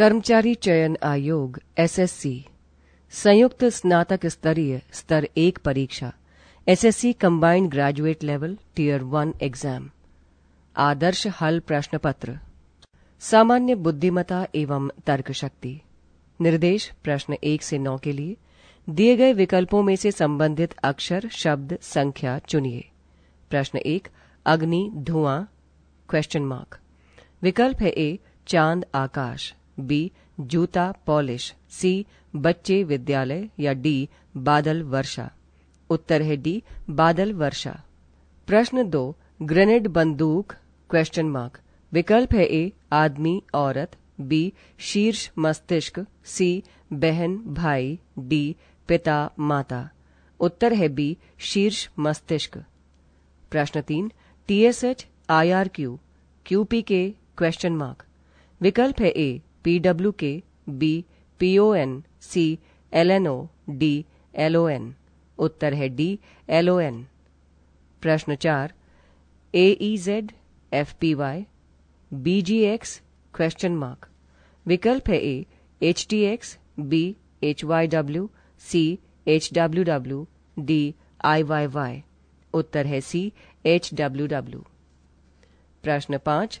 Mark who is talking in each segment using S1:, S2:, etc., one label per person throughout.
S1: कर्मचारी चयन आयोग एसएससी संयुक्त स्नातक स्तरीय स्तर एक परीक्षा SSC combined graduate level tier one exam आदर्श हल प्रश्न पत्र सामान्य बुद्धिमता एवं तर्क शक्ति निर्देश प्रश्न एक से नौ के लिए दिए गए विकल्पों में से संबंधित अक्षर शब्द संख्या चुनिए प्रश्न एक अग्नि धुआं क्वेश्चन मार्क विकल्प है ए चांद आकाश बी जूता पॉलिश सी बच्चे विद्यालय या डी बादल वर्षा उत्तर है डी बादल वर्षा प्रश्न दो ग्रेनेड बंदूक क्वेश्चन मार्क विकल्प है ए आदमी औरत बी शीर्ष मस्तिष्क सी बहन भाई डी पिता माता उत्तर है बी शीर्ष मस्तिष्क प्रश्न तीन टीएसएच आर क्यू क्यूपी के क्वेश्चन मार्क विकल्प है ए पीडब्ल्यू के B N C L O D LON उत्तर है डी एन प्रश्न चार A Z F P Y B G X question mark विकल्प है A H T X B H Y W C H W W D I Y Y उत्तर है C H W W प्रश्न पांच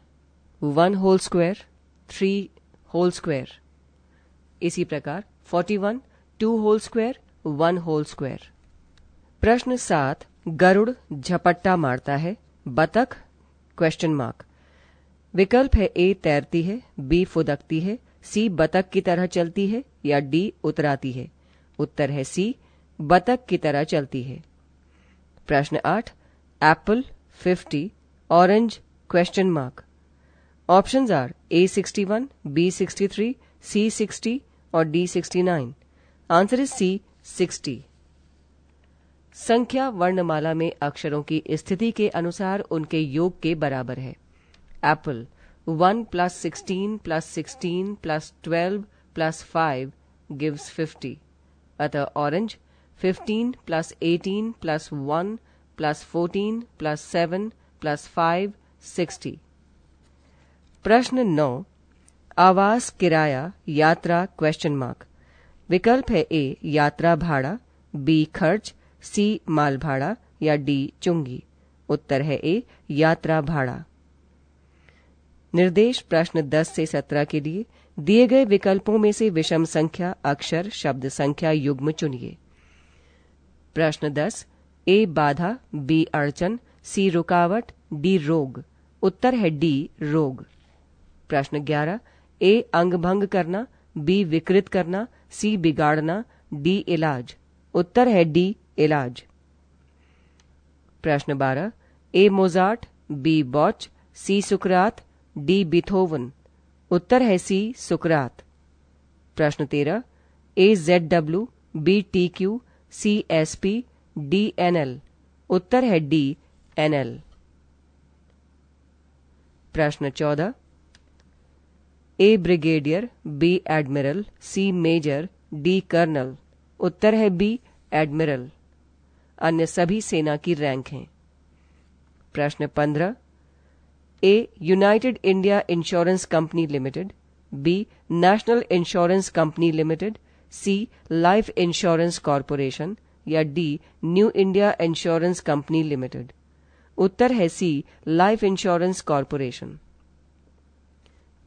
S1: one whole square three whole square इसी प्रकार forty one two whole square one whole square प्रश्न सात गरुड़ झपट्टा मारता है बतख क्वेश्चन मार्क विकल्प है ए तैरती है बी फुदकती है सी बतख की तरह चलती है या डी उतराती है उत्तर है सी बतख की तरह चलती है प्रश्न आठ apple fifty orange question mark are A sixty one B sixty three C sixty और D sixty nine answer is C sixty संख्या वर्णमाला में अक्षरों की स्थिति के अनुसार उनके योग के बराबर है apple one plus sixteen plus sixteen plus twelve plus five gives fifty अतः orange fifteen plus eighteen plus one plus fourteen plus seven plus five sixty प्रश्न नौ आवास किराया यात्रा क्वेश्चन मार्क विकल्प है ए यात्रा भाड़ा बी खर्च सी माल भाड़ा या डी चुंगी उत्तर है ए यात्रा भाड़ा निर्देश प्रश्न 10 से 17 के लिए दिए गए विकल्पों में से विषम संख्या अक्षर शब्द संख्या युग्म चुनिए प्रश्न 10 ए बाधा बी अड़चन सी रुकावट डी रोग उत्तर है डी रोग प्रश्न ग्यारह ए अंग भंग करना बी विकृत करना सी बिगाड़ना डी इलाज उत्तर है डी इलाज प्रश्न बारह ए मोजार्ट बी बॉच सी सुकरात डी बिथोवन उत्तर है सी सुकरात प्रश्न तेरह A Z W B T Q C S P D N L उत्तर है डी एन एल प्रश्न चौदह A brigadier B admiral C major D colonel उत्तर है बी एडमिरल अन्य सभी सेना की रैंक हैं प्रश्न पंद्रह A united India insurance company limited B national insurance company limited C life insurance corporation या D new India insurance company limited उत्तर है C life insurance corporation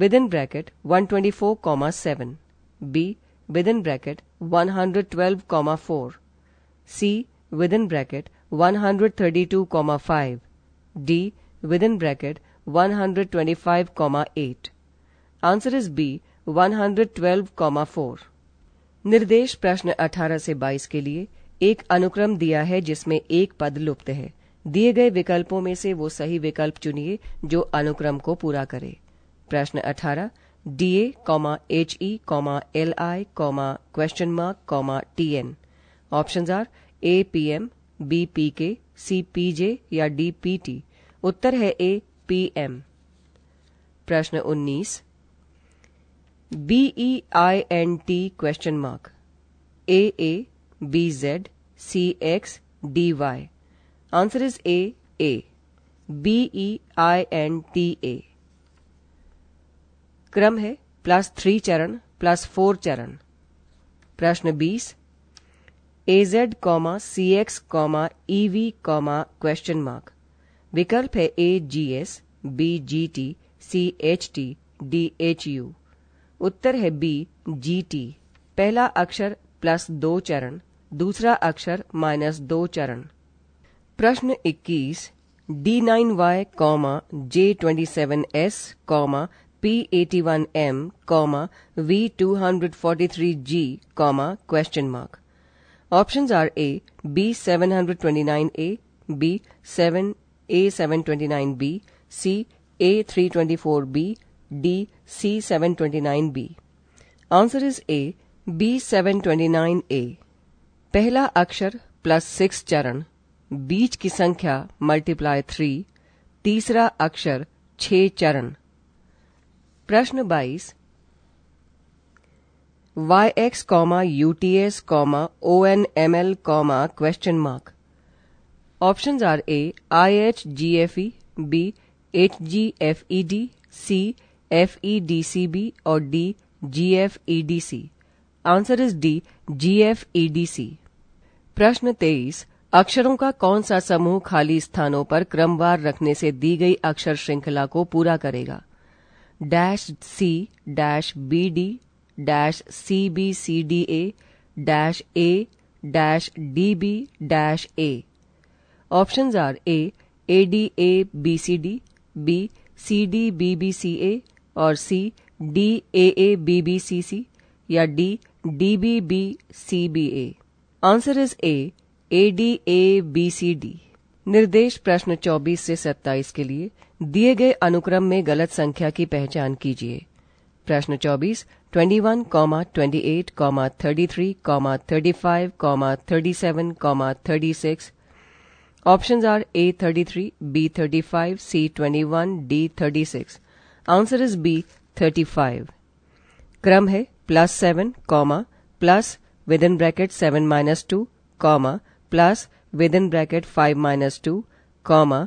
S1: within bracket 124,7 b within bracket 112,4 c within bracket 132,5 d within bracket 125,8 answer is B 112,4 निर्देश प्रश्न 18 से 22 के लिए एक अनुक्रम दिया है जिसमें एक पद लुप्त है दिए गए विकल्पों में से वो सही विकल्प चुनिए जो अनुक्रम को पूरा करे प्रश्न 18 D A H E L I question mark T N option are A P M B P K C P जे या डी पी टी उत्तर है ए पी एम प्रश्न 19 B E I N T question mark A A B Z C X D Y answer is A A B E I N T A क्रम है plus three चरण plus four चरण प्रश्न बीस A Z comma C X comma E V comma question mark विकल्प है A G S B G T C H T D H U उत्तर है बी जी टी पहला अक्षर प्लस दो चरण दूसरा अक्षर माइनस दो चरण प्रश्न 21 D nine Y comma J twenty seven S comma P81M, V243G, question mark. Options are A, B729A, B, 7, A729B, C, A324B, D, C729B. Answer is A, B729A. पहला अक्षर प्लस सिक्स चरण बीच की संख्या मल्टीप्लाई थ्री तीसरा अक्षर छः चरण प्रश्न 22 Y X comma UTS comma O N M L comma question mark option are A I H G F E B H G F E D C F E D C B और D G F E D C answer is D G F E D C प्रश्न तेईस अक्षरों का कौन सा समूह खाली स्थानों पर क्रमवार रखने से दी गई अक्षर श्रृंखला को पूरा करेगा dash C dash B D dash C B C D A dash A dash D B dash A option are A A D A B C D B C D B B C A और C D A A B B C C या D D B B C B A answer is A A D A B C D निर्देश प्रश्न 24 से 27 के लिए दिए गए अनुक्रम में गलत संख्या की पहचान कीजिए प्रश्न चौबीस twenty one comma twenty eight comma thirty three comma thirty five comma thirty seven comma thirty six option are A thirty three B thirty five C twenty one D thirty six answer is B thirty five क्रम है plus seven comma plus with in bracket seven minus two comma plus with in bracket five minus two comma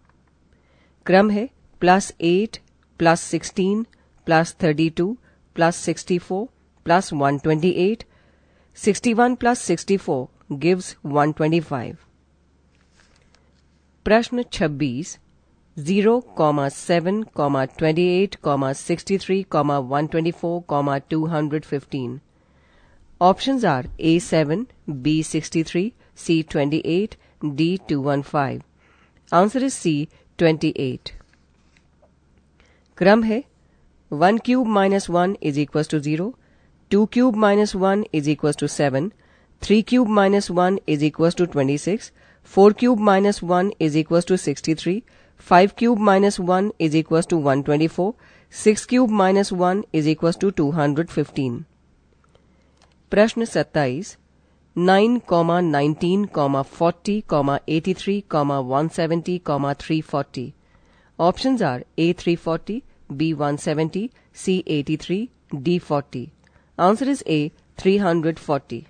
S1: क्रम है plus eight plus sixteen plus thirty two plus sixty four plus one twenty eight sixty one plus sixty four gives one twenty five प्रश्न छब्बीस zero comma seven comma twenty eight comma sixty three comma one twenty four comma two hundred fifteen options are A seven B sixty three C twenty eight D two one five answer is C 28 क्रम है one cube minus one is equal to zero two cube minus one is equal to seven three cube minus one is equal to twenty six four cube minus one is equal to sixty three five cube minus one is equal to one twenty four six cube minus one is equal to two hundred fifteen प्रश्न सत्ताईस Nine, nineteen, forty, eighty-three, one seventy, three forty. Options are A340, B170, C83, D40. Answer is A340.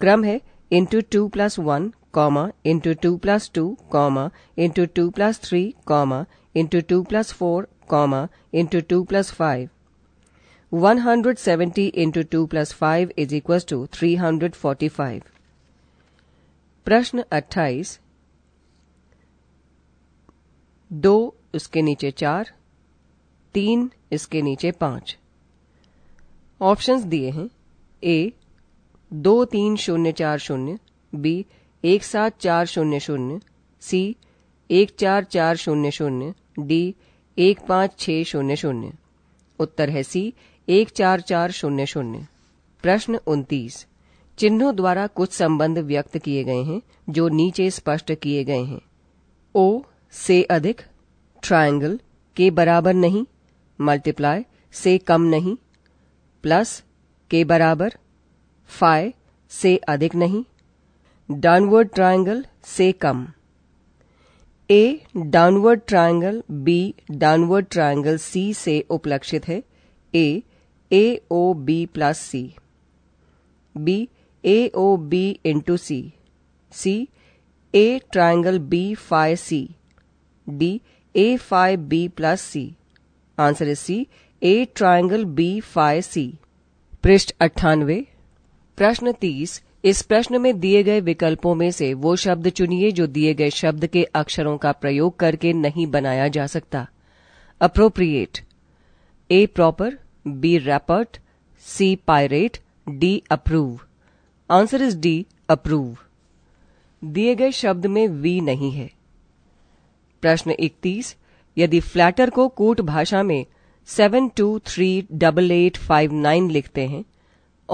S1: Kram hai into 2 plus 1, comma, into 2 plus 2, comma, into 2 plus 3, comma, into 2 plus 4, comma, into 2 plus 5. 170 into 2 plus 5 is equal to 345 प्रश्न 28 दो इसके नीचे चार तीन इसके नीचे पांच options दिए हैं ए दो तीन शून्य चार शून्य बी एक सात चार शून्य शून्य सी एक चार चार शून्य शून्य डी एक पांच छः शून्य शून्य उत्तर है सी एक चार चार शून्य शून्य प्रश्न उन्तीस चिन्हों द्वारा कुछ संबंध व्यक्त किए गए हैं जो नीचे स्पष्ट किए गए हैं ओ से अधिक ट्रायंगल के बराबर नहीं मल्टीप्लाई से कम नहीं प्लस के बराबर फाइव से अधिक नहीं डाउनवर्ड ट्रायंगल से कम A downward triangle B downward triangle C से उपलक्षित है A A O B plus C B A O B into C C A triangle B five C D A five B plus C answer is C A triangle B five C पृष्ठ अट्ठानवे प्रश्न तीस इस प्रश्न में दिए गए विकल्पों में से वो शब्द चुनिए जो दिए गए शब्द के अक्षरों का प्रयोग करके नहीं बनाया जा सकता appropriate A proper B. Rapport, C. Pirate, D. Approve. Answer is D approve दिए गए शब्द में वी नहीं है प्रश्न इकतीस यदि फ्लैटर को कूट भाषा में seven two three double eight five nine लिखते हैं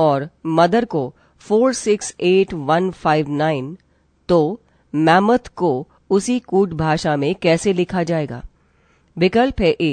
S1: और मदर को four six eight one five nine तो मैमथ को उसी कूट भाषा में कैसे लिखा जाएगा विकल्प है ए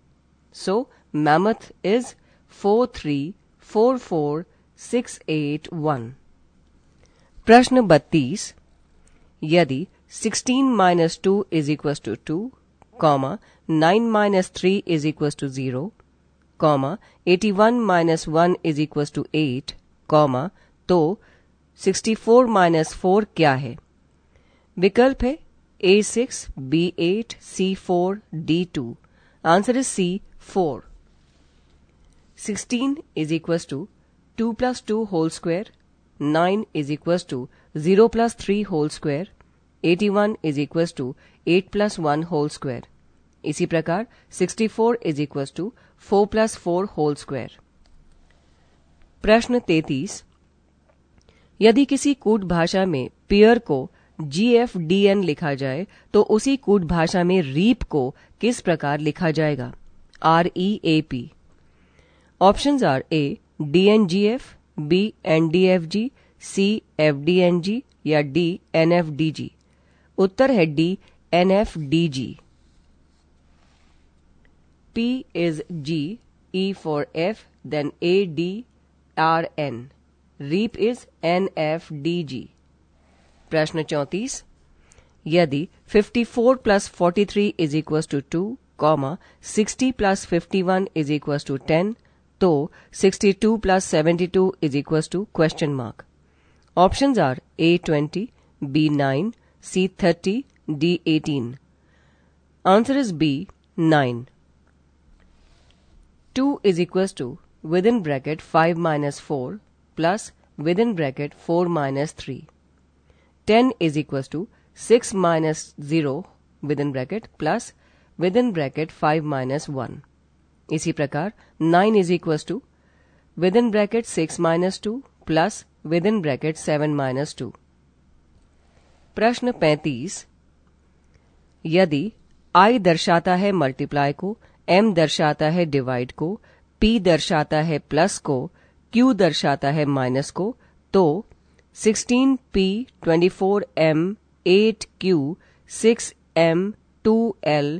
S1: So mammoth is 4344681. प्रश्न बत्तीस यदि sixteen minus two is equal to two comma nine minus three is equal to zero comma eighty one minus one is equal to eight comma तो सिक्सटी फोर माइनस फोर क्या है विकल्प है A six B eight C four D two answer is C 4. 16 is equals to 2 plus 2 whole square, 9 is equals to 0 plus 3 whole square, 81 is equals to 8 plus 1 whole square. इसी प्रकार 64 is equals to 4 plus four whole square प्रश्न 33 यदि किसी कूट भाषा में pair को जी लिखा जाए तो उसी कूट भाषा में रीप को किस प्रकार लिखा जाएगा N D F G C F D N G या डी जी उत्तर है D N F D G P is G E for F then A D R N reap is N F D G प्रश्न चौंतीस यदि 54 four plus forty three is equal to two comma 60 plus 51 is equals to 10 तो 62 plus 72 is equals to question mark. Options are A20, B9, C30, D18. Answer is B, 9. 2 is equals to within bracket 5 minus 4 plus within bracket 4 minus 3. 10 is equals to 6 minus 0 within bracket plus with in bracket five minus one इसी प्रकार nine is equal to with in bracket six minus two plus with in bracket seven minus two प्रश्न पैंतीस यदि आई दर्शाता है multiply को M दर्शाता है डिवाइड को पी दर्शाता है प्लस को क्यू दर्शाता है माइनस को तो sixteen P twenty four M eight Q six M two L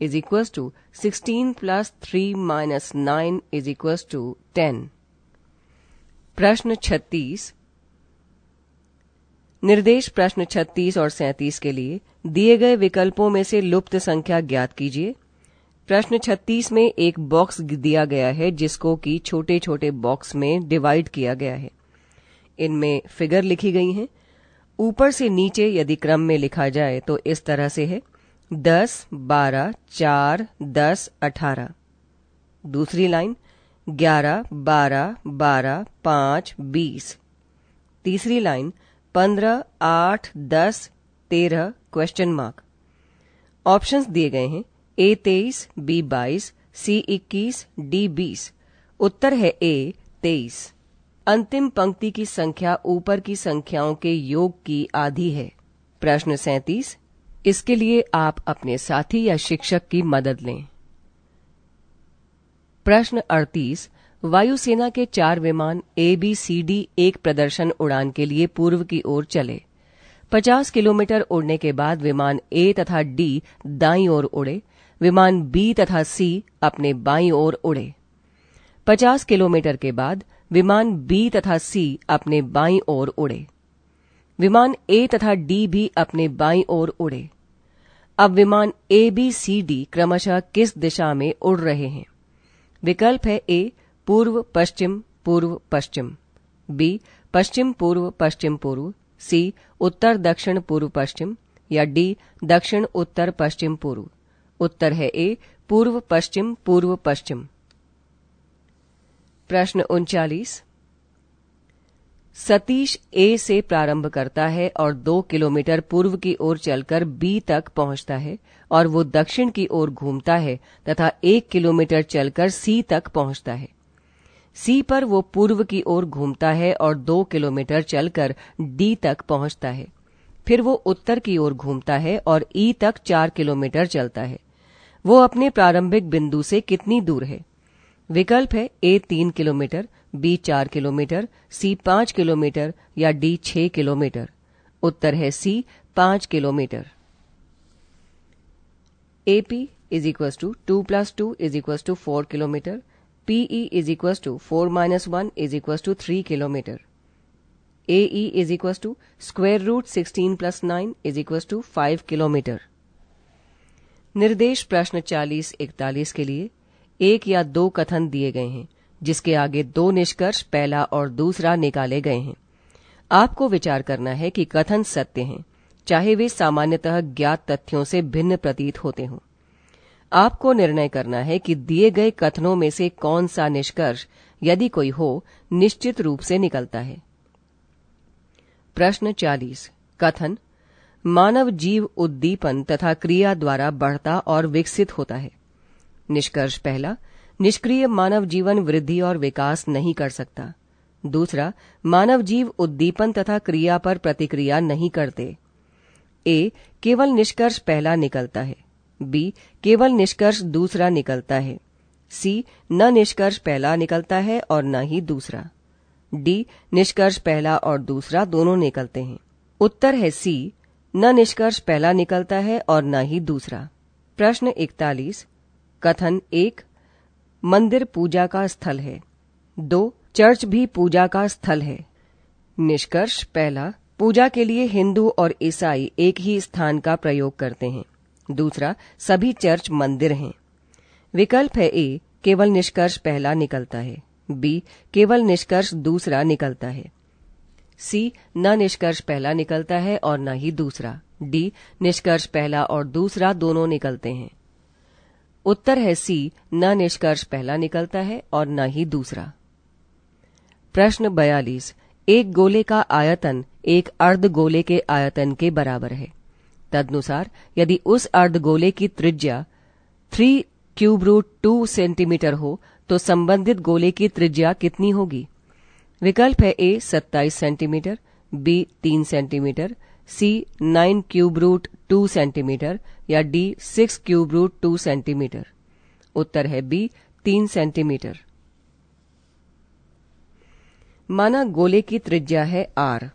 S1: is equals to 16 plus 3 minus 9 is equals to 10. प्रश्न 36 निर्देश प्रश्न 36 और 37 के लिए दिए गए विकल्पों में से लुप्त संख्या ज्ञात कीजिए प्रश्न 36 में एक बॉक्स दिया गया है जिसको कि छोटे छोटे बॉक्स में डिवाइड किया गया है इनमें फिगर लिखी गई हैं ऊपर से नीचे यदि क्रम में लिखा जाए तो इस तरह से है दस बारह चार दस अठारह दूसरी लाइन ग्यारह बारह बारह पांच बीस तीसरी लाइन पंद्रह आठ दस तेरह क्वेश्चन मार्क ऑप्शंस दिए गए हैं ए तेईस बी बाईस सी इक्कीस डी बीस उत्तर है ए तेईस अंतिम पंक्ति की संख्या ऊपर की संख्याओं के योग की आधी है प्रश्न सैतीस इसके लिए आप अपने साथी या शिक्षक की मदद लें प्रश्न 38 वायुसेना के चार विमान ए बी सी डी एक प्रदर्शन उड़ान के लिए पूर्व की ओर चले 50 किलोमीटर उड़ने के बाद विमान ए तथा डी दाई ओर उड़े विमान बी तथा सी अपने बाई ओर उड़े 50 किलोमीटर के बाद विमान बी तथा सी अपने बाई ओर उड़े विमान ए तथा डी भी अपने बाई ओर उड़े अब विमान ए बी सी डी क्रमशः किस दिशा में उड़ रहे हैं विकल्प है ए पूर्व पश्चिम पूर्व पश्चिम बी पश्चिम पूर्व पश्चिम पूर्व सी उत्तर दक्षिण पूर्व पश्चिम या डी दक्षिण उत्तर पश्चिम पूर्व उत्तर है ए पूर्व पश्चिम पूर्व पश्चिम प्रश्न उनचालीस सतीश ए से प्रारंभ करता है और दो किलोमीटर पूर्व की ओर चलकर बी तक पहुंचता है और वो दक्षिण की ओर घूमता है तथा एक किलोमीटर चलकर सी तक पहुंचता है सी पर वो पूर्व की ओर घूमता है और दो किलोमीटर चलकर डी तक पहुंचता है फिर वो उत्तर की ओर घूमता है और ई तक चार किलोमीटर चलता है वो अपने प्रारंभिक बिंदु से कितनी दूर है विकल्प है ए तीन किलोमीटर बी चार किलोमीटर सी पांच किलोमीटर या डी छह किलोमीटर उत्तर है सी पांच kilometre A P is equal to two plus two is equal to four kilometre P E is equal to four minus one is equal to three kilometre A E is equal to square root sixteen plus nine is equal to five kilometre निर्देश प्रश्न चालीस इकतालीस के लिए एक या दो कथन दिए गए हैं जिसके आगे दो निष्कर्ष पहला और दूसरा निकाले गए हैं आपको विचार करना है कि कथन सत्य हैं चाहे वे सामान्यतः ज्ञात तथ्यों से भिन्न प्रतीत होते हों आपको निर्णय करना है कि दिए गए कथनों में से कौन सा निष्कर्ष यदि कोई हो निश्चित रूप से निकलता है प्रश्न 40 कथन मानव जीव उद्दीपन तथा क्रिया द्वारा बढ़ता और विकसित होता है निष्कर्ष पहला निष्क्रिय मानव जीवन वृद्धि और विकास नहीं कर सकता दूसरा मानव जीव उद्दीपन तथा क्रिया पर प्रतिक्रिया नहीं करते ए केवल निष्कर्ष पहला निकलता है बी केवल निष्कर्ष दूसरा निकलता है सी न निष्कर्ष पहला निकलता है और न ही दूसरा डी निष्कर्ष पहला और दूसरा दोनों निकलते हैं उत्तर है सी न निष्कर्ष पहला निकलता है और न ही दूसरा प्रश्न इकतालीस कथन एक मंदिर पूजा का स्थल है दो चर्च भी पूजा का स्थल है निष्कर्ष पहला पूजा के लिए हिंदू और ईसाई एक ही स्थान का प्रयोग करते हैं दूसरा सभी चर्च मंदिर हैं विकल्प है ए केवल निष्कर्ष पहला निकलता है बी केवल निष्कर्ष दूसरा निकलता है सी न निष्कर्ष पहला निकलता है और न ही दूसरा डी निष्कर्ष पहला और दूसरा दोनों निकलते हैं उत्तर है सी न निष्कर्ष पहला निकलता है और न ही दूसरा प्रश्न बयालीस एक गोले का आयतन एक अर्ध गोले के आयतन के बराबर है तदनुसार यदि उस अर्ध गोले की त्रिज्या three cube root two centimetre हो तो संबंधित गोले की त्रिज्या कितनी होगी विकल्प है ए सत्ताईस सेंटीमीटर बी तीन centimetre C nine cube root two centimetre या D six cube root two centimetre उत्तर है बी तीन सेंटीमीटर माना गोले की त्रिज्या है R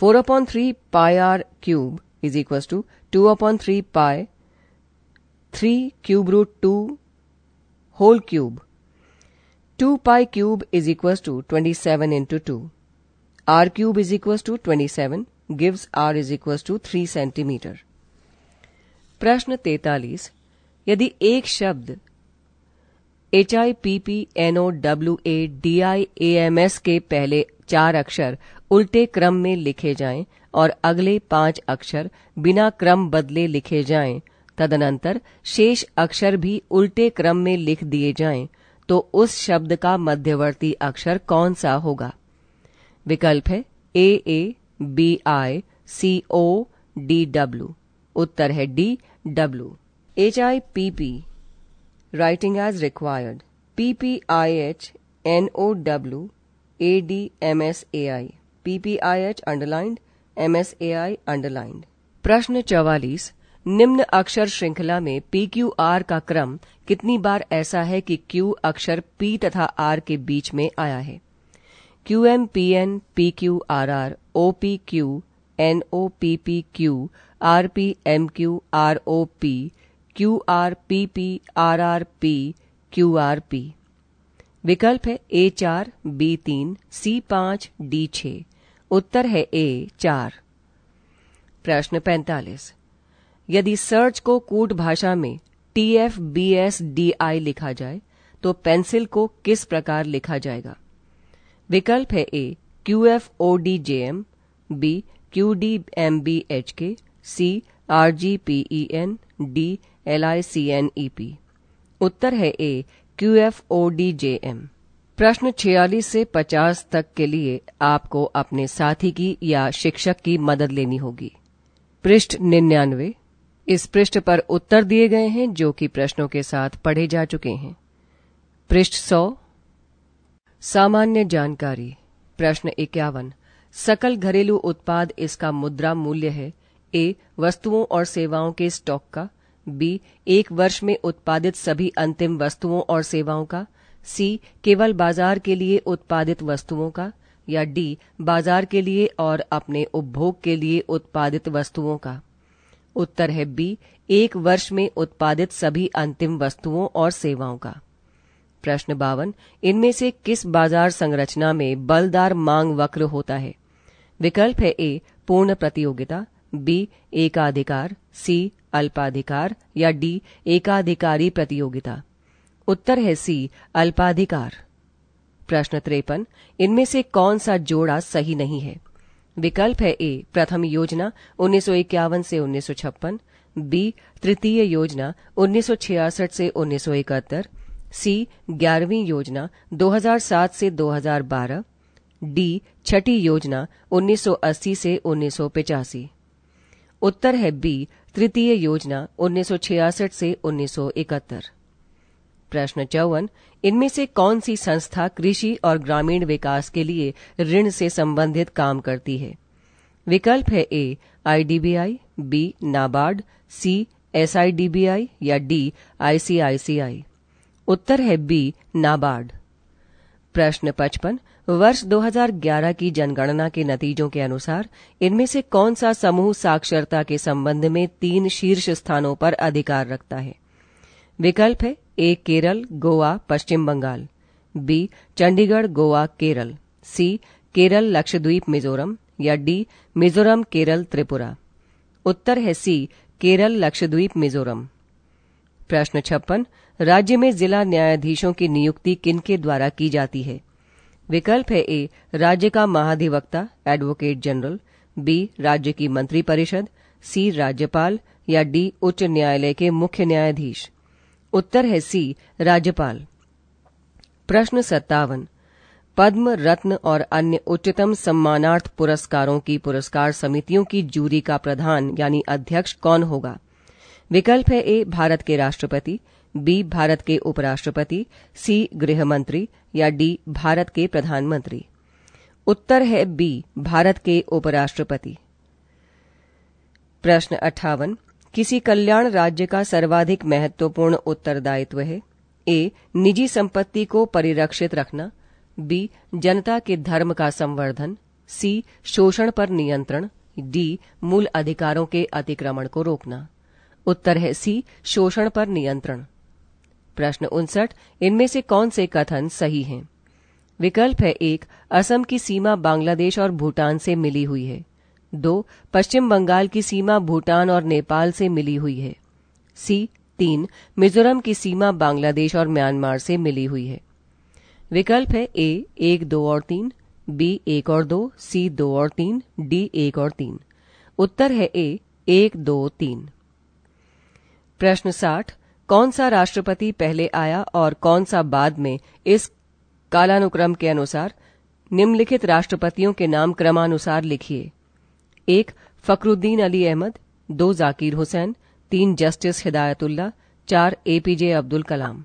S1: four upon three pi R cube is equal to two upon three pi three cube root two whole cube two pi cube is equal to twenty seven into two R cube is equal to twenty seven gives are is equal to three centimetre प्रश्न तैतालीस यदि एक शब्द H I P P N O W A D I A M S के पहले चार अक्षर उल्टे क्रम में लिखे जाएं और अगले पांच अक्षर बिना क्रम बदले लिखे जाएं, तदनंतर शेष अक्षर भी उल्टे क्रम में लिख दिए जाएं, तो उस शब्द का मध्यवर्ती अक्षर कौन सा होगा विकल्प है A A B I C O D W उत्तर है D W H I P P writing as required P P I H N O W A D M S A I P P I H underlined M S A I underlined प्रश्न चौवालीस निम्न अक्षर श्रृंखला में P Q are का क्रम कितनी बार ऐसा है कि क्यू अक्षर पी तथा आर के बीच में आया है Q M P N P Q R R O P Q N O P P Q R P M Q R O P Q R P P R R P Q R P विकल्प है ए चार B तीन सी पांच D छ उत्तर है ए चार प्रश्न पैंतालीस यदि सर्च को कूट भाषा में T F B S D I लिखा जाए तो पेंसिल को किस प्रकार लिखा जाएगा विकल्प है A Q F O D J M B Q D M B H K C R G P E N D L I C N E P उत्तर है A Q F O D J M प्रश्न 46 से 50 तक के लिए आपको अपने साथी की या शिक्षक की मदद लेनी होगी पृष्ठ निन्यानवे इस पृष्ठ पर उत्तर दिए गए हैं जो कि प्रश्नों के साथ पढ़े जा चुके हैं पृष्ठ सौ सामान्य जानकारी प्रश्न इक्यावन सकल घरेलू उत्पाद इसका मुद्रा मूल्य है ए वस्तुओं और सेवाओं के स्टॉक का बी एक वर्ष में उत्पादित सभी अंतिम वस्तुओं और सेवाओं का सी केवल बाजार के लिए उत्पादित वस्तुओं का या डी बाजार के लिए और अपने उपभोग के लिए उत्पादित वस्तुओं का उत्तर है बी एक वर्ष में उत्पादित सभी अंतिम वस्तुओं और सेवाओं का प्रश्न बावन इनमें से किस बाजार संरचना में बलदार मांग वक्र होता है विकल्प है ए पूर्ण प्रतियोगिता बी एकाधिकार सी अल्पाधिकार या डी एकाधिकारी प्रतियोगिता उत्तर है सी अल्पाधिकार प्रश्न त्रेपन इनमें से कौन सा जोड़ा सही नहीं है विकल्प है ए प्रथम योजना उन्नीस से उन्नीस बी तृतीय योजना उन्नीस से उन्नीस सी ग्यारहवीं योजना 2007 से 2012 डी छठी योजना 1980 से उन्नीस उत्तर है बी तृतीय योजना 1966 से 1971 प्रश्न चौवन इनमें से कौन सी संस्था कृषि और ग्रामीण विकास के लिए ऋण से संबंधित काम करती है विकल्प है A IDBI B NABARD C SIDBI या डी आईसीआईसीआई उत्तर है बी नाबार्ड प्रश्न पचपन वर्ष 2011 की जनगणना के नतीजों के अनुसार इनमें से कौन सा समूह साक्षरता के संबंध में तीन शीर्ष स्थानों पर अधिकार रखता है विकल्प है A Kerala Goa Paschim Bangal B Chandigarh Goa Kerala C Kerala Lakshadweep Mizoram या डी मिजोरम केरल त्रिपुरा उत्तर है सी केरल लक्षद्वीप मिजोरम प्रश्न छप्पन राज्य में जिला न्यायाधीशों की नियुक्ति किनके द्वारा की जाती है विकल्प है ए राज्य का महाधिवक्ता एडवोकेट जनरल बी राज्य की मंत्री परिषद सी राज्यपाल या डी उच्च न्यायालय के मुख्य न्यायाधीश उत्तर है सी राज्यपाल प्रश्न सत्तावन पद्म रत्न और अन्य उच्चतम सम्मानार्थ पुरस्कारों की पुरस्कार समितियों की जूरी का प्रधान यानी अध्यक्ष कौन होगा विकल्प है ए भारत के राष्ट्रपति बी भारत के उपराष्ट्रपति सी गृहमंत्री या डी भारत के प्रधानमंत्री उत्तर है बी भारत के उपराष्ट्रपति प्रश्न अट्ठावन किसी कल्याण राज्य का सर्वाधिक महत्वपूर्ण उत्तरदायित्व है ए निजी संपत्ति को परिरक्षित रखना बी जनता के धर्म का संवर्धन सी शोषण पर नियंत्रण डी मूल अधिकारों के अतिक्रमण को रोकना उत्तर है सी शोषण पर नियंत्रण प्रश्न उनसठ इनमें से कौन से कथन सही हैं विकल्प है एक असम की सीमा बांग्लादेश और भूटान से मिली हुई है दो पश्चिम बंगाल की सीमा भूटान और नेपाल से मिली हुई है सी तीन मिजोरम की सीमा बांग्लादेश और म्यांमार से मिली हुई है विकल्प है ए एक दो और तीन बी एक और दो सी दो और तीन डी एक और तीन उत्तर है ए एक दो तीन प्रश्न साठ कौन सा राष्ट्रपति पहले आया और कौन सा बाद में इस कालानुक्रम के अनुसार निम्नलिखित राष्ट्रपतियों के नाम क्रमानुसार लिखिए एक फकरुद्दीन अली अहमद दो जाकिर हुसैन तीन जस्टिस हिदायतुल्ला चार एपीजे अब्दुल कलाम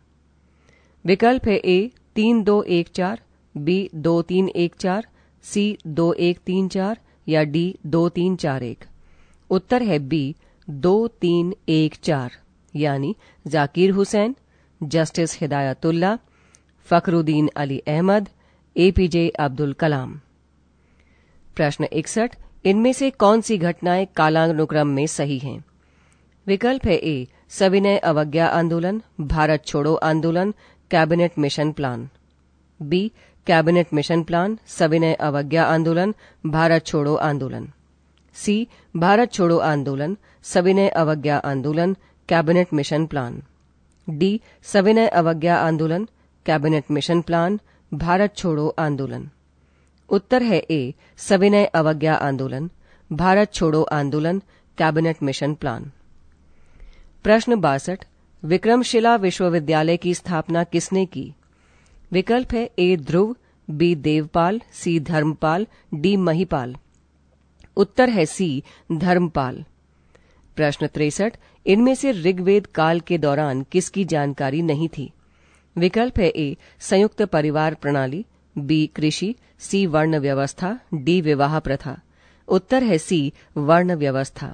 S1: विकल्प है ए तीन दो एक चार बी दो तीन एक चार सी दो एक तीन चार या डी दो तीन चार एक उत्तर है बी दो तीन एक चार यानी जाकिर हुसैन जस्टिस हिदायतुल्ला फखरुद्दीन अली अहमद एपीजे अब्दुल कलाम प्रश्न इकसठ इनमें से कौन सी घटनाएं कालानुक्रम में सही हैं विकल्प है ए सविनय अवज्ञा आंदोलन भारत छोड़ो आंदोलन cabinet mission plan B cabinet mission plan सविनय अवज्ञा आंदोलन भारत छोड़ो आंदोलन सी भारत छोड़ो आंदोलन सविनय अवज्ञा आंदोलन कैबिनेट मिशन प्लान डी सविनय अवज्ञा आंदोलन कैबिनेट मिशन प्लान भारत छोड़ो आंदोलन उत्तर है ए सविनय अवज्ञा आंदोलन भारत छोड़ो आंदोलन कैबिनेट मिशन प्लान प्रश्न बासठ विक्रमशिला विश्वविद्यालय की स्थापना किसने की विकल्प है A Dhruv B Devpal C Dharmapal D Mahipal उत्तर है सी धर्मपाल प्रश्न तिरसठ इनमें से ऋग्वेद काल के दौरान किसकी जानकारी नहीं थी विकल्प है ए संयुक्त परिवार प्रणाली बी कृषि सी वर्ण व्यवस्था डी विवाह प्रथा उत्तर है सी वर्ण व्यवस्था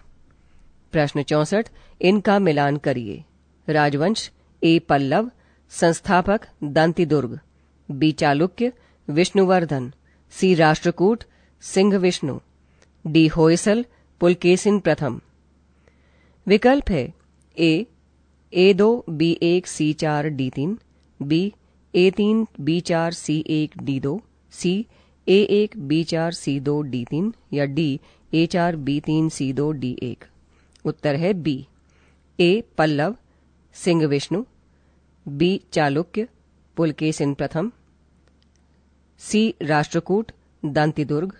S1: प्रश्न चौसठ इनका मिलान करिए राजवंश ए पल्लव संस्थापक Dantidurga B Chalukya Vishnuvardhan C Rashtrakuta Simhavishnu D Hoysala Pulakeshin प्रथम विकल्प है ए ए दो बी एक सी चार डी तीन बी ए तीन बी चार सी एक डी दो सी ए एक बी चार सी दो डी तीन या डी ए चार बी तीन सी दो डी एक उत्तर है B A Pallava Simhavishnu B Chalukya Pulakeshin प्रथम सी राष्ट्रकूट दांतिदुर्ग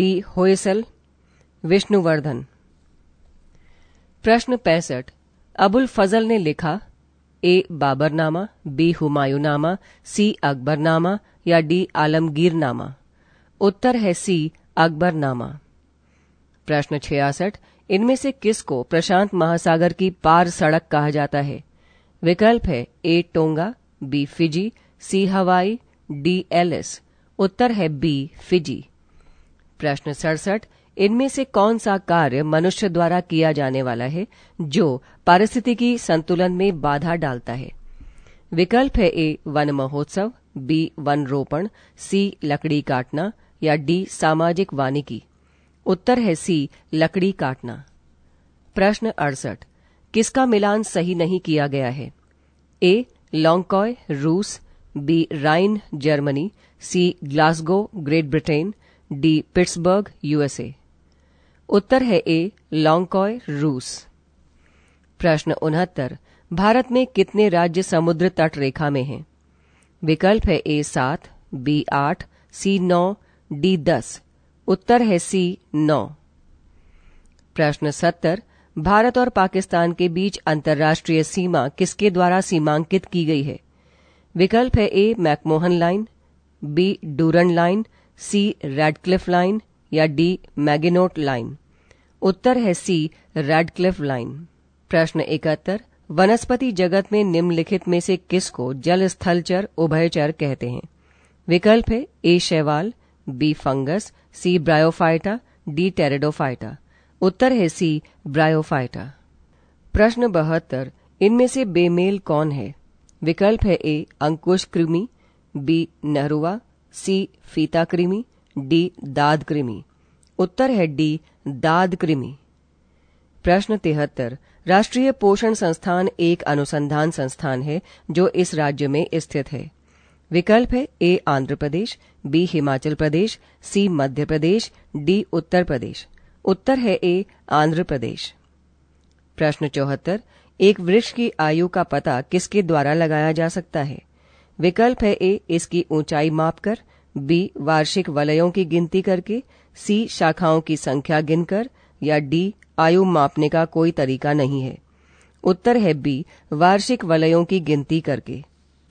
S1: डी होयसल विष्णुवर्धन प्रश्न पैंसठ अबुल फजल ने लिखा A Baburnama B Humayunnama C Akbarnama या डी आलमगीरनामा उत्तर है सी अकबरनामा प्रश्न छियासठ इनमें से किसको प्रशांत महासागर की पार सड़क कहा जाता है विकल्प है A Tonga B Fiji C Hawaii D Alice उत्तर है बी फिजी प्रश्न सड़सठ इनमें से कौन सा कार्य मनुष्य द्वारा किया जाने वाला है जो पारिस्थितिकी संतुलन में बाधा डालता है विकल्प है ए वन महोत्सव बी वन रोपण सी लकड़ी काटना या डी सामाजिक वानिकी उत्तर है सी लकड़ी काटना प्रश्न अड़सठ किसका मिलान सही नहीं किया गया है ए लॉन्गकॉय रूस B Rhine Germany C Glasgow Great Britain D Pittsburgh USA उत्तर है ए लॉन्गकॉय रूस प्रश्न उनहत्तर भारत में कितने राज्य समुद्र तट रेखा में हैं? विकल्प है ए सात बी आठ सी नौ डी दस उत्तर है सी नौ प्रश्न सत्तर भारत और पाकिस्तान के बीच अंतर्राष्ट्रीय सीमा किसके द्वारा सीमांकित की गई है विकल्प है A McMahon line B Durand line C Radcliffe line या डी मैगिनोट लाइन उत्तर है सी रेडक्लिफ लाइन प्रश्न इकहत्तर वनस्पति जगत में निम्नलिखित में से किसको जल स्थलचर उभयचर कहते हैं विकल्प है ए शैवाल B fungus C bryophyta D pteridophyta उत्तर है सी ब्रायोफाइटा प्रश्न बहत्तर इनमें से बेमेल कौन है विकल्प है ए अंकुश कृमि बी नहरुआ सी फीता कृमि डी दाद कृमि उत्तर है डी दाद कृमि प्रश्न तिहत्तर राष्ट्रीय पोषण संस्थान एक अनुसंधान संस्थान है जो इस राज्य में स्थित है विकल्प है A Andhra Pradesh B Himachal Pradesh C Madhya Pradesh D Uttar Pradesh उत्तर है ए आंध्र प्रदेश प्रश्न चौहत्तर एक वृक्ष की आयु का पता किसके द्वारा लगाया जा सकता है विकल्प है ए इसकी ऊंचाई मापकर बी वार्षिक वलयों की गिनती करके सी शाखाओं की संख्या गिनकर या डी आयु मापने का कोई तरीका नहीं है उत्तर है बी वार्षिक वलयों की गिनती करके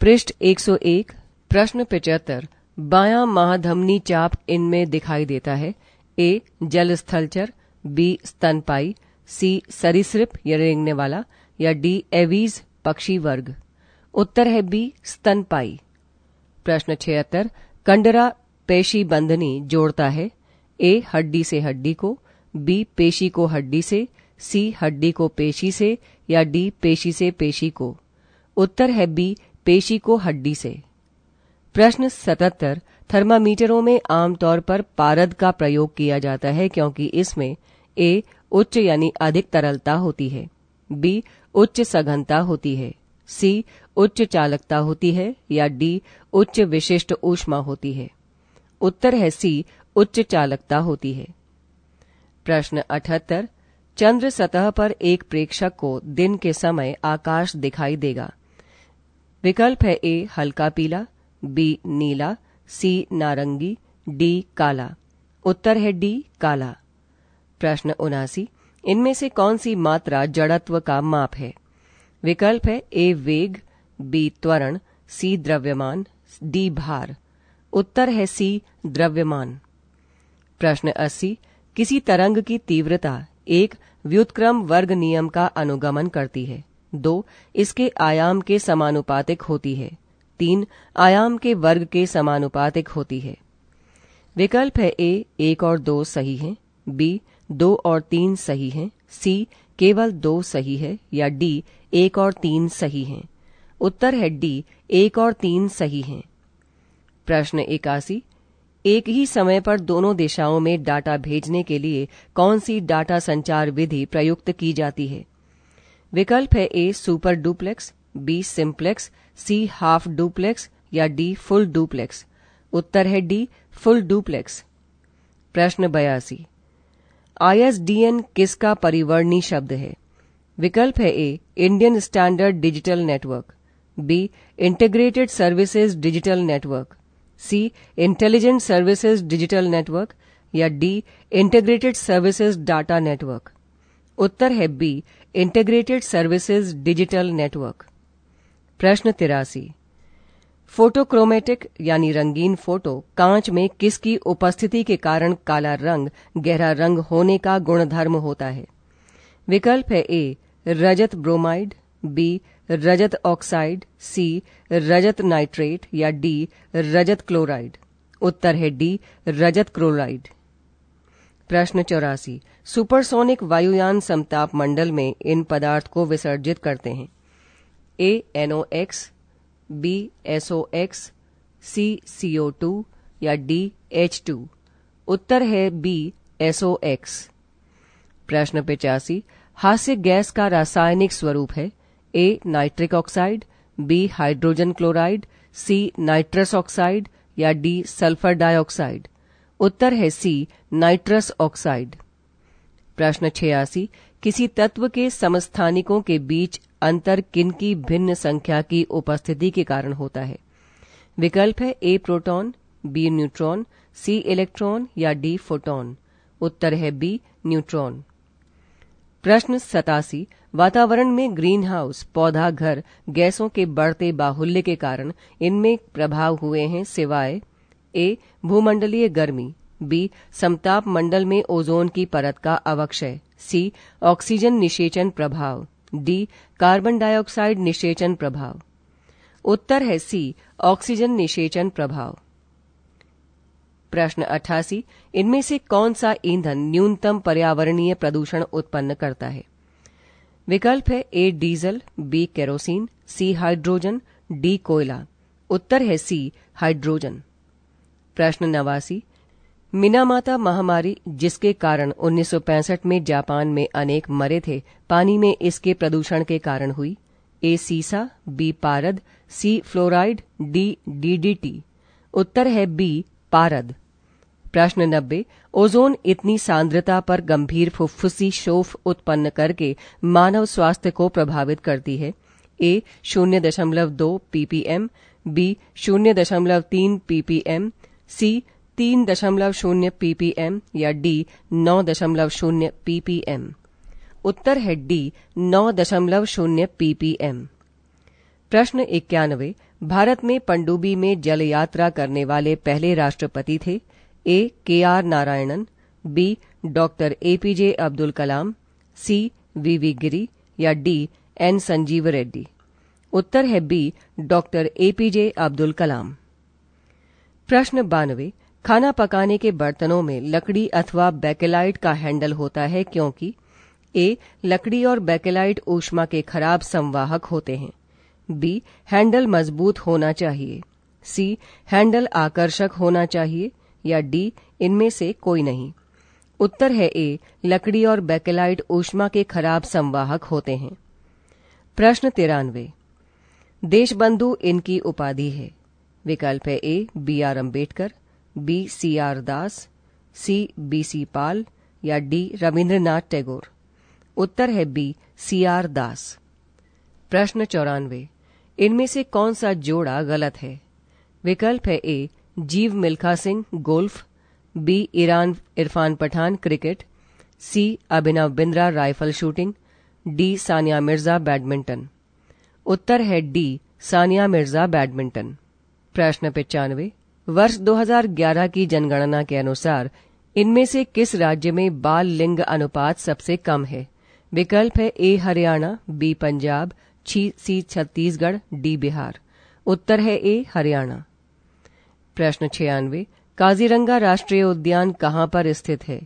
S1: पृष्ठ 101 प्रश्न पिचहत्तर बाया महाधमनी चाप इनमें दिखाई देता है ए जल स्थलचर बी स्तनपाई सी सरिसप या रेंगने वाला या डी एवीज पक्षी वर्ग उत्तर है बी स्तनपाई प्रश्न छिहत्तर कंडरा पेशी बंधनी जोड़ता है ए हड्डी से हड्डी को बी पेशी को हड्डी से सी हड्डी को पेशी से या डी पेशी से पेशी को उत्तर है बी पेशी को हड्डी से प्रश्न सतहत्तर थर्मामीटरों में आमतौर पर पारद का प्रयोग किया जाता है क्योंकि इसमें ए उच्च यानी अधिक तरलता होती है बी उच्च सघनता होती है सी उच्च चालकता होती है या डी उच्च विशिष्ट ऊष्मा होती है उत्तर है सी उच्च चालकता होती है प्रश्न अठहत्तर चंद्र सतह पर एक प्रेक्षक को दिन के समय आकाश दिखाई देगा विकल्प है ए हल्का पीला बी नीला सी नारंगी डी काला उत्तर है डी काला प्रश्न उनासी इनमें से कौन सी मात्रा जड़त्व का माप है विकल्प है ए वेग बी त्वरण सी द्रव्यमान डी भार उत्तर है सी द्रव्यमान प्रश्न अस्सी किसी तरंग की तीव्रता एक व्युतक्रम वर्ग नियम का अनुगमन करती है दो इसके आयाम के समानुपातिक होती है तीन आयाम के वर्ग के समानुपातिक होती है विकल्प है ए एक और दो सही हैं, बी दो और तीन सही हैं, सी केवल दो सही है या डी एक और तीन सही हैं। उत्तर है डी एक और तीन सही हैं। प्रश्न इक्यासी एक ही समय पर दोनों दिशाओं में डाटा भेजने के लिए कौन सी डाटा संचार विधि प्रयुक्त की जाती है विकल्प है A super duplex B simplex C half duplex या डी फुल डुप्लेक्स उत्तर है डी फुल डुप्लेक्स प्रश्न बयासी आईएसडीएन किसका परिवर्णी शब्द है विकल्प है A Indian standard digital network B integrated services digital network C intelligent services digital network या D integrated services data network उत्तर है B integrated services digital network प्रश्न तिरासी फोटोक्रोमेटिक यानी रंगीन फोटो कांच में किसकी उपस्थिति के कारण काला रंग गहरा रंग होने का गुणधर्म होता है विकल्प है ए रजत ब्रोमाइड बी रजत ऑक्साइड सी रजत नाइट्रेट या डी रजत क्लोराइड उत्तर है डी रजत क्लोराइड प्रश्न चौरासी सुपरसोनिक वायुयान समताप मंडल में इन पदार्थ को विसर्जित करते हैं A NO X B SO X C CO two या डी एच टू उत्तर है बी एसओ एक्स प्रश्न पिचासी हास्य गैस का रासायनिक स्वरूप है A nitric oxide B hydrogen chloride C nitrous oxide या डी सल्फर डाइऑक्साइड उत्तर है सी नाइट्रस ऑक्साइड प्रश्न छियासी किसी तत्व के समस्थानिकों के बीच अंतर किन की भिन्न संख्या की उपस्थिति के कारण होता है विकल्प है A proton B neutron C electron या डी फोटॉन उत्तर है बी न्यूट्रॉन प्रश्न सतासी वातावरण में ग्रीन हाउस पौधा घर गैसों के बढ़ते बाहुल्य के कारण इनमें प्रभाव हुए हैं सिवाय ए भूमंडलीय गर्मी बी समताप मंडल में ओजोन की परत का अवक्षय सी ऑक्सीजन निषेचन प्रभाव डी कार्बन डाइऑक्साइड निषेचन प्रभाव उत्तर है सी ऑक्सीजन निषेचन प्रभाव प्रश्न अट्ठासी इनमें से कौन सा ईंधन न्यूनतम पर्यावरणीय प्रदूषण उत्पन्न करता है विकल्प है A diesel B kerosene C hydrogen D कोयला उत्तर है सी हाइड्रोजन प्रश्न नवासी मिनामाता महामारी जिसके कारण 1965 में जापान में अनेक मरे थे पानी में इसके प्रदूषण के कारण हुई ए सीसा बी पारद सी फ्लोराइड डी डीडीटी उत्तर है बी पारद प्रश्न नब्बे ओजोन इतनी सांद्रता पर गंभीर फुफ्फुसी शोफ उत्पन्न करके मानव स्वास्थ्य को प्रभावित करती है ए शून्य दशमलव दो पीपीएम बी शून्य दशमलव तीन पीपीएम सी तीन दशमलव शून्य पीपीएम या डी नौ दशमलव शून्य पीपीएम उत्तर है डी नौ दशमलव शून्य पीपीएम प्रश्न इक्यानवे भारत में पंडुबी में जल यात्रा करने वाले पहले राष्ट्रपति थे A K R Narayanan B doctor APJ Abdul Kalam C V V Giri या डी एन संजीव रेड्डी उत्तर है B doctor APJ Abdul Kalam प्रश्न बानवे खाना पकाने के बर्तनों में लकड़ी अथवा बैकेलाइट का हैंडल होता है क्योंकि ए लकड़ी और बैकेलाइट ऊष्मा के खराब संवाहक होते हैं बी हैंडल मजबूत होना चाहिए सी हैंडल आकर्षक होना चाहिए या डी इनमें से कोई नहीं उत्तर है ए लकड़ी और बैकेलाइट ऊष्मा के खराब संवाहक होते हैं प्रश्न तिरानवे देशबंधु इनकी उपाधि है विकल्प है A B R Ambedkar B C R Das C B C Pal या डी रविन्द्रनाथ टैगोर उत्तर है बी सी आर दास प्रश्न चौरानवे इनमें से कौन सा जोड़ा गलत है विकल्प है A Jeev Milkha Singh golf B ईरान Irfan Pathan cricket C Abhinav Bindra rifle shooting D Sania Mirza badminton उत्तर है डी सानिया मिर्जा बैडमिंटन प्रश्न पिचानवे वर्ष 2011 की जनगणना के अनुसार इनमें से किस राज्य में बाल लिंग अनुपात सबसे कम है विकल्प है A Haryana B Punjab C Chhattisgarh D Bihar उत्तर है ए हरियाणा प्रश्न छियानवे काजीरंगा राष्ट्रीय उद्यान कहाँ पर स्थित है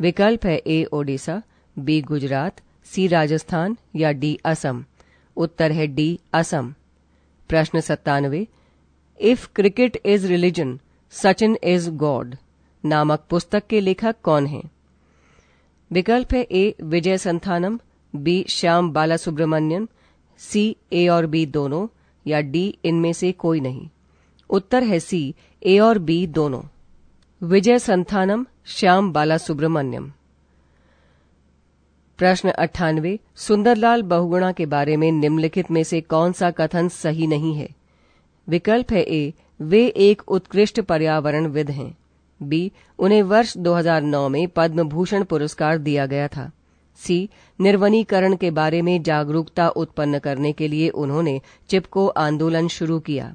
S1: विकल्प है A Odisha B Gujarat C Rajasthan या डी असम उत्तर है डी असम प्रश्न सत्तानवे if cricket is religion Sachin is god नामक पुस्तक के लेखक कौन हैं विकल्प है A Vijay Santhanam B Shyam Bala C A और बी दोनों या डी इनमें से कोई नहीं उत्तर है सी ए और बी दोनों विजय संथानम श्याम बाला सुब्रमण्यम प्रश्न अट्ठानवे सुंदरलाल बहुगुणा के बारे में निम्नलिखित में से कौन सा कथन सही नहीं है विकल्प है ए वे एक उत्कृष्ट पर्यावरणविद हैं बी उन्हें वर्ष 2009 में पद्म भूषण पुरस्कार दिया गया था सी निर्वनीकरण के बारे में जागरूकता उत्पन्न करने के लिए उन्होंने चिपको आंदोलन शुरू किया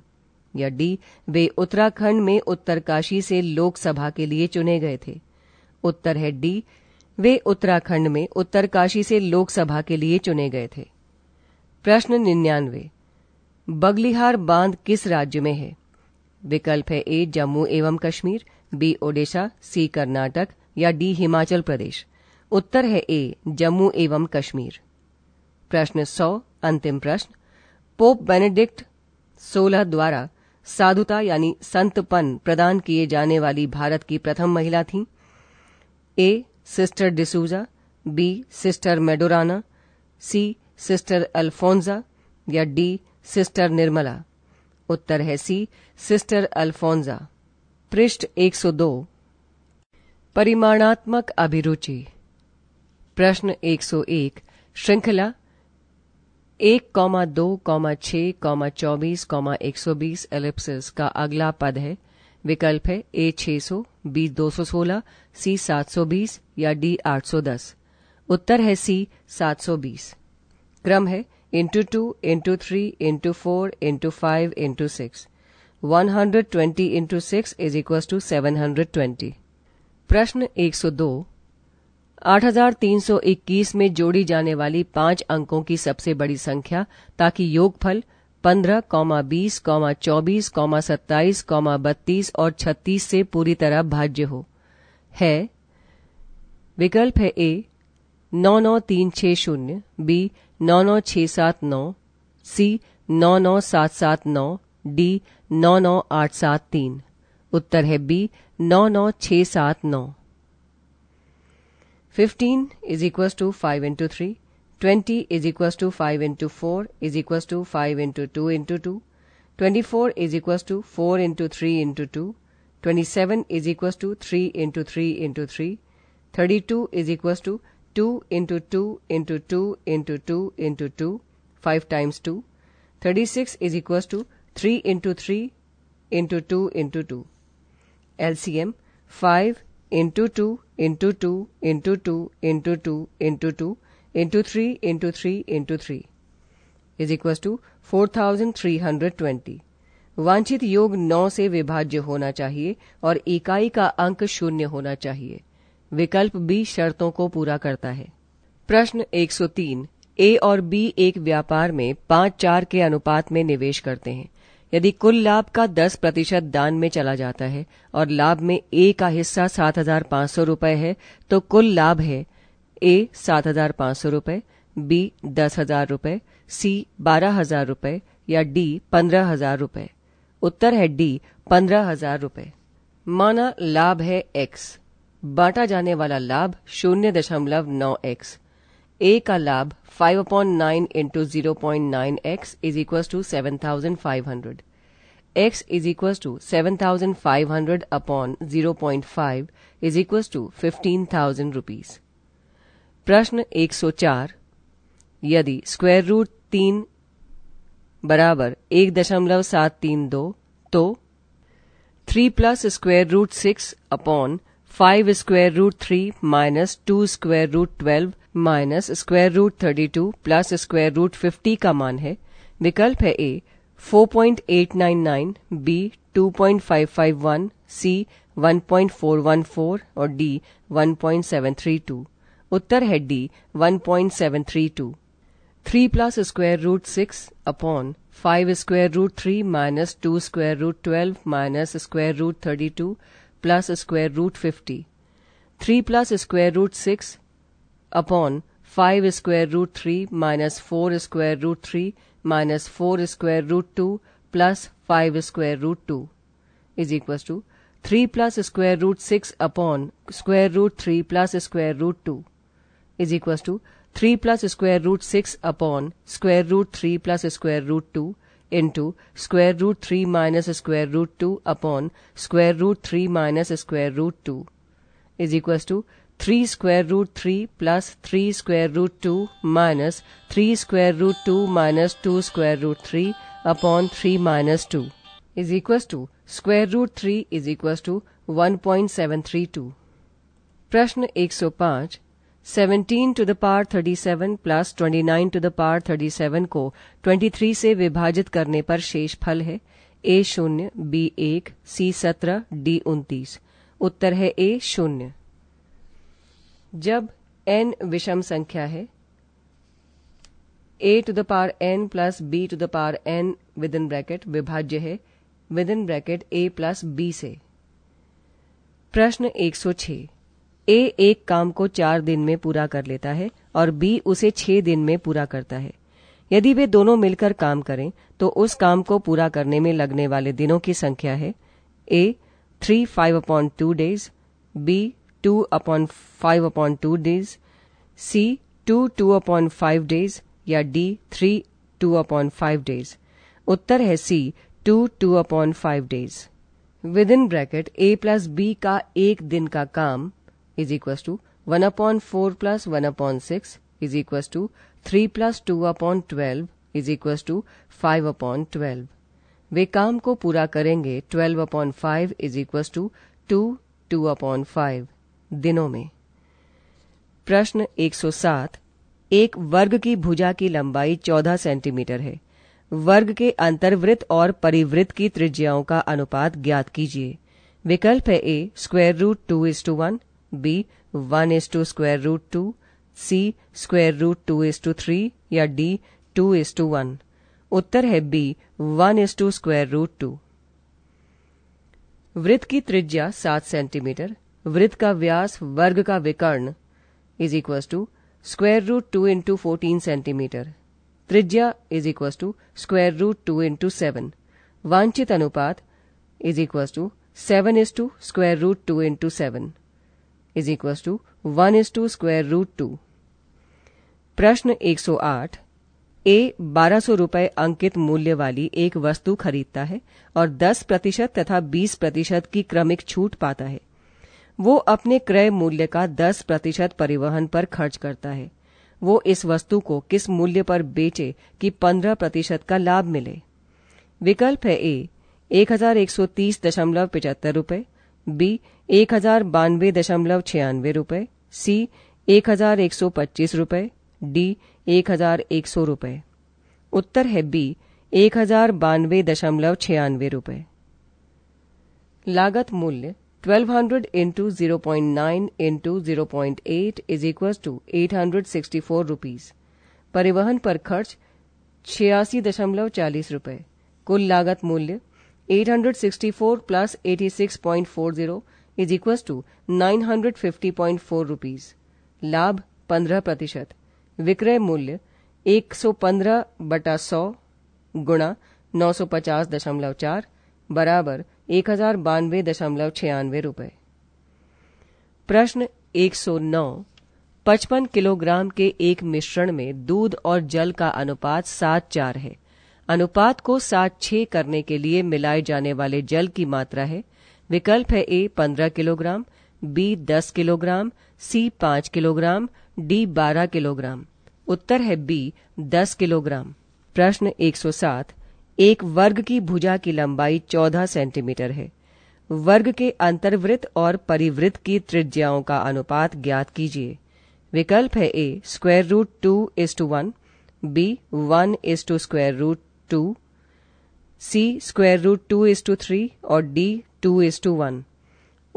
S1: या डी वे उत्तराखंड में उत्तरकाशी से लोकसभा के लिए चुने गए थे उत्तर है डी वे उत्तराखंड में उत्तरकाशी से लोकसभा के लिए चुने गए थे प्रश्न निन्यानवे बगलिहार बांध किस राज्य में है विकल्प है ए जम्मू एवं कश्मीर बी ओडिशा सी कर्नाटक या डी हिमाचल प्रदेश उत्तर है ए जम्मू एवं कश्मीर प्रश्न सौ अंतिम प्रश्न पोप बेनेडिक्ट सोलह द्वारा साधुता यानी संतपन प्रदान किए जाने वाली भारत की प्रथम महिला थीं A sister D'Souza B sister Medorana C sister Alphonsa या डी सिस्टर निर्मला उत्तर है सी सिस्टर अल्फोंजा पृष्ठ 102 परिमाणात्मक अभिरुचि प्रश्न 101 श्रृंखला एक कौमा दो कौमा छह कौमा चौबीस कौमा एक सौ बीस एलिप्सिस का अगला पद है विकल्प है ए छह सौ बी दो सौ सोलह सी सात सौ बीस या डी आठ सौ दस उत्तर है सी सात सौ बीस क्रम है into two into three into four into five into six one hundred twenty into six is equal to seven hundred twenty प्रश्न एक सौ दो 8,321 में जोड़ी जाने वाली पांच अंकों की सबसे बड़ी संख्या ताकि योगफल पंद्रह कौमा बीस कौमा चौबीस कौमा सत्ताईस कौमा बत्तीस और छत्तीस से पूरी तरह भाज्य हो है विकल्प है ए नौ नौ तीन छः शून्य बी नौ नौ छः सात नौ सी नौ नौ सात सात नौ डी नौ नौ आठ सात तीन उत्तर है बी नौ नौ छः सात नौ 15 is equals to 5 into 3. 20 is equals to 5 into 4 is equals to 5 into 2 into 2. 24 is equals to 4 into 3 into 2. 27 is equals to 3 into 3 into 3. 32 is equals to 2 into 2 into 2 into 2 into 2. 5 times 2. 36 is equals to 3 into 3 into 2 into 2. LCM 5 into two into two into two into two into two into three into three into three is equals to four thousand three hundred twenty वांछित योग नौ से विभाज्य होना चाहिए और इकाई का अंक शून्य होना चाहिए विकल्प बी शर्तों को पूरा करता है प्रश्न 103 ए और बी एक व्यापार में पांच चार के अनुपात में निवेश करते हैं यदि कुल लाभ का 10 प्रतिशत दान में चला जाता है और लाभ में ए का हिस्सा सात हजार सौ है तो कुल लाभ है ए सात हजार सौ बी दस हजार रूपये सी बारह हजार रूपये या डी पंद्रह हजार रुपये उत्तर है डी पंद्रह हजार रुपये माना लाभ है एक्स बांटा जाने वाला लाभ शून्य दशमलव नौ एक्स ए का लाभ 5 upon nine into zero point nine x is equal to seven thousand five hundred x is equal to seven thousand five hundred upon zero point five is equal to fifteen thousand rupees प्रश्न एक सौ चार यदि square root तीन बराबर एक दशमलव सात तीन दो तो three plus square root six upon five square root three minus two square root twelve minus square root thirty two plus square root fifty का मान है विकल्प है A four eight nine nine B two five five one C one one four four और D one seven three two उत्तर है D one two three plus square root six upon five square root three minus two square root twelve minus square root thirty two plus square root fifty three plus square root six upon 5 square root 3 minus 4 square root 3 minus 4 square root 2 plus 5 square root 2 is equals to 3 plus square root 6 upon square root 3 plus square root 2 is equals to 3 plus square root 6 upon square root 3 plus square root 2 into square root 3 minus square root 2 upon square root 3 minus square root 2 is equals to three square root three plus three square root two minus three square root two minus two square root three upon three minus two is equal to square root three is equal to one point seven three two प्रश्न एक सौ पांच seventeen to the power thirty seven plus twenty nine to the power thirty seven को twenty three से विभाजित करने पर शेष फल है ए शून्य बी एक सी सत्रह डी उन्तीस उत्तर है ए शून्य जब एन विषम संख्या है a to the power n plus b to the power n with in bracket विभाज्य है with in bracket A plus b से प्रश्न 106 ए एक काम को चार दिन में पूरा कर लेता है और बी उसे छह दिन में पूरा करता है यदि वे दोनों मिलकर काम करें तो उस काम को पूरा करने में लगने वाले दिनों की संख्या है A three five upon two days B two upon five upon two days C two two upon five days या D three two upon five days उत्तर है C two two upon five days with in bracket A plus B का एक दिन का काम is equal to one upon four plus one upon six is equal to three plus two upon twelve is equal to five upon twelve वे काम को पूरा करेंगे twelve upon five is equal to two two upon five दिनों में प्रश्न 107 एक वर्ग की भुजा की लंबाई 14 सेंटीमीटर है वर्ग के अंतर्वृत्त और परिवृत्त की त्रिज्याओं का अनुपात ज्ञात कीजिए विकल्प है A square root two is to one B one is to square root two C square root two is to three या D two is to one उत्तर है B one is to square root two वृत्त की त्रिज्या सात centimetre वृत्त का व्यास वर्ग का विकर्ण is equal to square root two into fourteen centimetre त्रिज्या is equal to square root two into seven वांछित अनुपात is equal to seven is to square root two into seven is equal to one is to square root two प्रश्न 108 ए 1200 रुपए अंकित मूल्य वाली एक वस्तु खरीदता है और 10 प्रतिशत तथा 20 प्रतिशत की क्रमिक छूट पाता है वो अपने क्रय मूल्य का 10 प्रतिशत परिवहन पर खर्च करता है वो इस वस्तु को किस मूल्य पर बेचे कि 15 प्रतिशत का लाभ मिले विकल्प है ए एक हजार एक सौ तीस दशमलव पिचहत्तर रूपए बी एक हजार बानवे दशमलव छियानवे रूपए सी एक हजार एक सौ पच्चीस रूपए डी एक हजार एक सौ रूपए उत्तर है बी एक हजार बानवे दशमलव छियानवे रूपए लागत मूल्य 1200 into 0.9 into 0.8 is equals to 864 rupees. परिवहन पर खर्च छियासी दशमलव चालीस रुपये कुल लागत मूल्य 864 plus 86.40 is equals to 950.4 rupees लाभ 15 प्रतिशत विक्रय मूल्य 115 बटा 100 गुणा 950.4 बराबर एक हजार बानवे दशमलव छियानवे रूपये प्रश्न एक सौ नौ पचपन किलोग्राम के एक मिश्रण में दूध और जल का अनुपात सात चार है अनुपात को सात छह करने के लिए मिलाए जाने वाले जल की मात्रा है विकल्प है ए पंद्रह किलोग्राम बी दस किलोग्राम सी पांच किलोग्राम डी बारह किलोग्राम उत्तर है बी दस किलोग्राम प्रश्न एक सौ सात एक वर्ग की भुजा की लंबाई 14 सेंटीमीटर है वर्ग के अंतर्वृत्त और परिवृत्त की त्रिज्याओं का अनुपात ज्ञात कीजिए विकल्प है A square root two is to one B one is to square root two C square root two is to three और D two is to one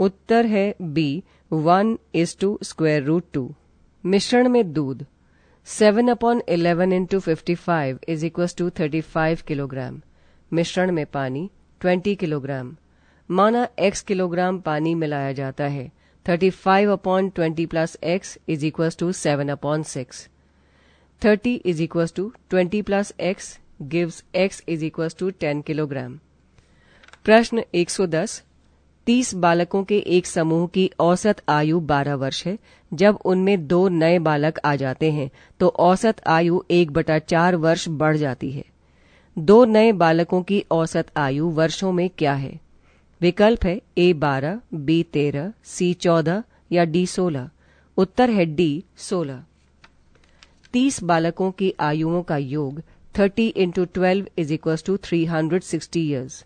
S1: उत्तर है B one is to square root two मिश्रण में दूध seven upon eleven into fifty five is equal to thirty five kilogram मिश्रण में पानी twenty kilogram माना एक्स किलोग्राम पानी मिलाया जाता है thirty five upon twenty plus x is equal to seven upon six thirty is equal to twenty plus x gives x is equal to ten kilogram प्रश्न एक सौ दस तीस बालकों के एक समूह की औसत आयु बारह वर्ष है जब उनमें दो नए बालक आ जाते हैं तो औसत आयु एक बटा चार वर्ष बढ़ जाती है दो नए बालकों की औसत आयु वर्षों में क्या है विकल्प है ए बारह बी तेरह सी चौदह या डी सोलह उत्तर है डी सोलह तीस बालकों की आयुओं का योग thirty into twelve is equal to three hundred sixty years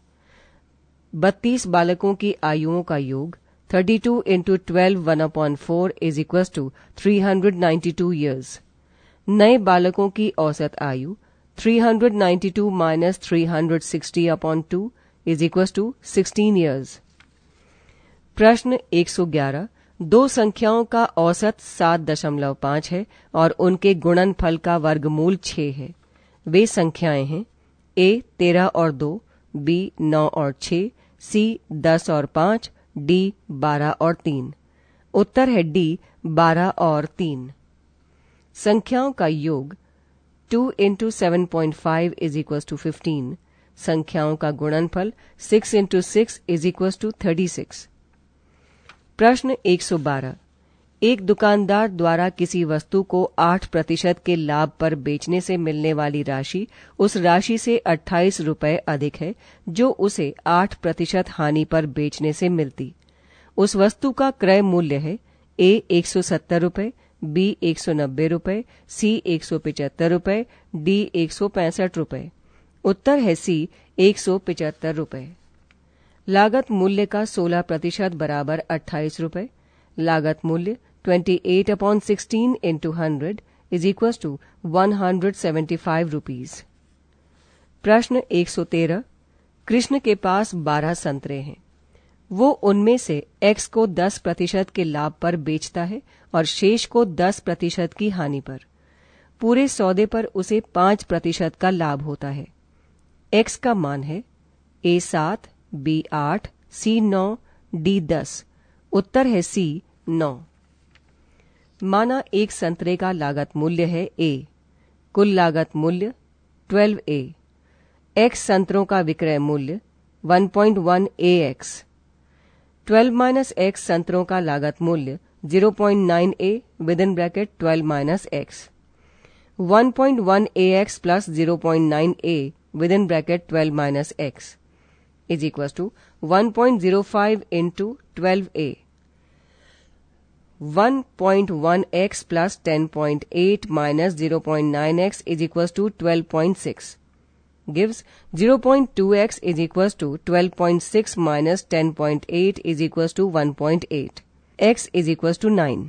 S1: बत्तीस बालकों की आयुओं का योग thirty two into twelve one upon four is equal to three hundred ninety two years नए बालकों की औसत आयु 392 minus three hundred sixty upon two is equal to sixteen years प्रश्न एक सौ ग्यारह दो संख्याओं का औसत सात दशमलव पांच है और उनके गुणनफल का वर्गमूल छह है वे संख्याएं हैं ए तेरह और दो बी नौ और छह सी दस और पांच डी बारह और तीन उत्तर है डी बारह और तीन संख्याओं का योग two into seven point five is equal to fifteen संख्याओं का गुणनफल six into six is equal to thirty six प्रश्न एक सौ बारह एक दुकानदार द्वारा किसी वस्तु को आठ प्रतिशत के लाभ पर बेचने से मिलने वाली राशि उस राशि से अट्ठाईस रूपये अधिक है जो उसे आठ प्रतिशत हानि पर बेचने से मिलती उस वस्तु का क्रय मूल्य है ए एक सौ सत्तर रूपये बी एक सौ नब्बे रूपये सी एक सौ पिचहत्तर रूपये डी एक सौ पैंसठ रूपये उत्तर है सी एक सौ पिचहत्तर रूपये लागत मूल्य का सोलह प्रतिशत बराबर अट्ठाईस रूपये लागत मूल्य 28 upon 16 into hundred is equal to one hundred seventy five rupees प्रश्न 113 कृष्ण के पास 12 संतरे हैं वो उनमें से एक्स को 10 प्रतिशत के लाभ पर बेचता है और शेष को 10 प्रतिशत की हानि पर पूरे सौदे पर उसे 5 प्रतिशत का लाभ होता है एक्स का मान है ए सात बी आठ सी नौ डी दस उत्तर है सी नौ माना एक संतरे का लागत मूल्य है ए कुल लागत मूल्य 12 ए एक्स संतरों का विक्रय मूल्य 1.1 a x twelve minus x संतरों का लागत मूल्य 0.9 a with in bracket twelve minus x one one a x plus zero point nine a with in bracket twelve minus x is equal to one point zero five into twelve a one point one x plus ten point eight minus zero point nine x is equal to twelve point six zero two two x is twelve point six minus ten point eight is equal to one point eight x is equal to nine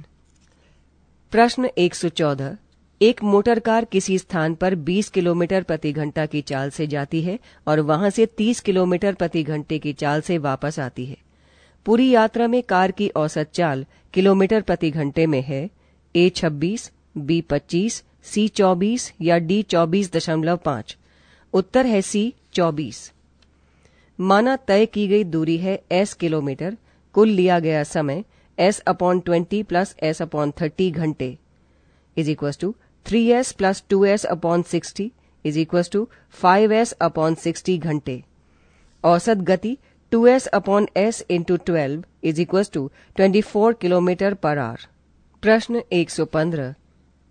S1: प्रश्न एक सौ चौदह एक motor car किसी स्थान पर 20 kilometre प्रति घंटा की चाल से जाती है और वहां से 30 किलोमीटर प्रति घंटे की चाल से वापस आती है पूरी यात्रा में कार की औसत चाल किलोमीटर प्रति घंटे में है ए छब्बीस बी पच्चीस सी चौबीस या डी चौबीस दशमलव पांच उत्तर है सी चौबीस माना तय की गई दूरी है एस किलोमीटर कुल लिया गया समय s upon twenty plus s upon thirty घंटे is equal to three s plus two s upon sixty is equals to five s upon sixty घंटे औसत गति 2s upon s into twelve is equal to twenty four kilometre per hour प्रश्न 115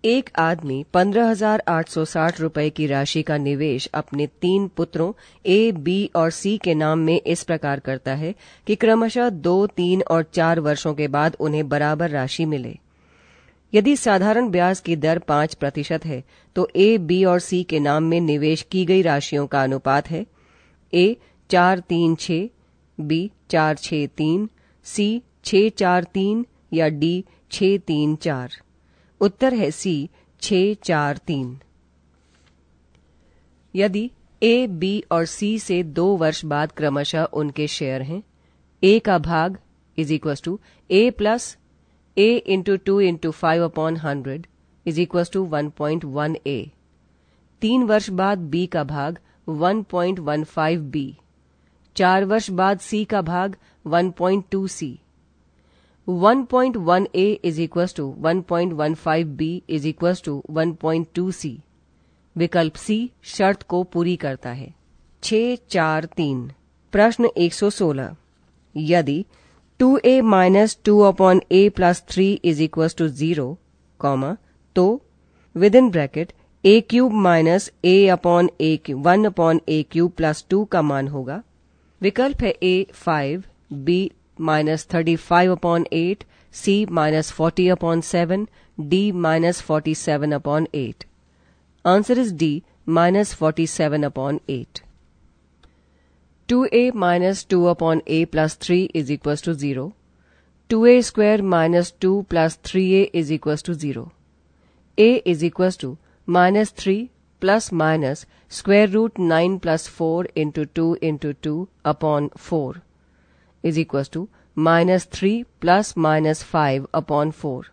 S1: एक आदमी 15,860 रुपए की राशि का निवेश अपने तीन पुत्रों ए बी और सी के नाम में इस प्रकार करता है कि क्रमशः दो तीन और चार वर्षों के बाद उन्हें बराबर राशि मिले यदि साधारण ब्याज की दर पांच प्रतिशत है तो ए बी और सी के नाम में निवेश की गई राशियों का अनुपात है ए चार तीन छह बी चार छ तीन सी छ चार तीन या डी छ तीन चार उत्तर है सी छ चार तीन यदि ए बी और सी से दो वर्ष बाद क्रमशः उनके शेयर हैं ए का भाग is equal to A plus A into two into five upon hundred is equal to one point one A तीन वर्ष बाद बी का भाग one point one five B चार वर्ष बाद सी का भाग 1.2 C one point one A is equal to one point one five B is equal to one point two C विकल्प सी शर्त को पूरी करता है छ चार तीन प्रश्न 116 यदि 2a a minus two upon a plus three is equal to zero comma तो with in bracket a cube minus a upon a one upon a cube plus two का मान होगा विकल्प है A five B minus thirty five upon eight C minus forty upon seven D minus forty seven upon eight answer is D minus forty seven upon eight two a minus two upon a plus three is equal to zero two a square minus two plus three a is equal to zero a is equal to minus three plus minus square root 9 plus 4 into 2 into 2 upon 4 is equals to minus 3 plus minus 5 upon 4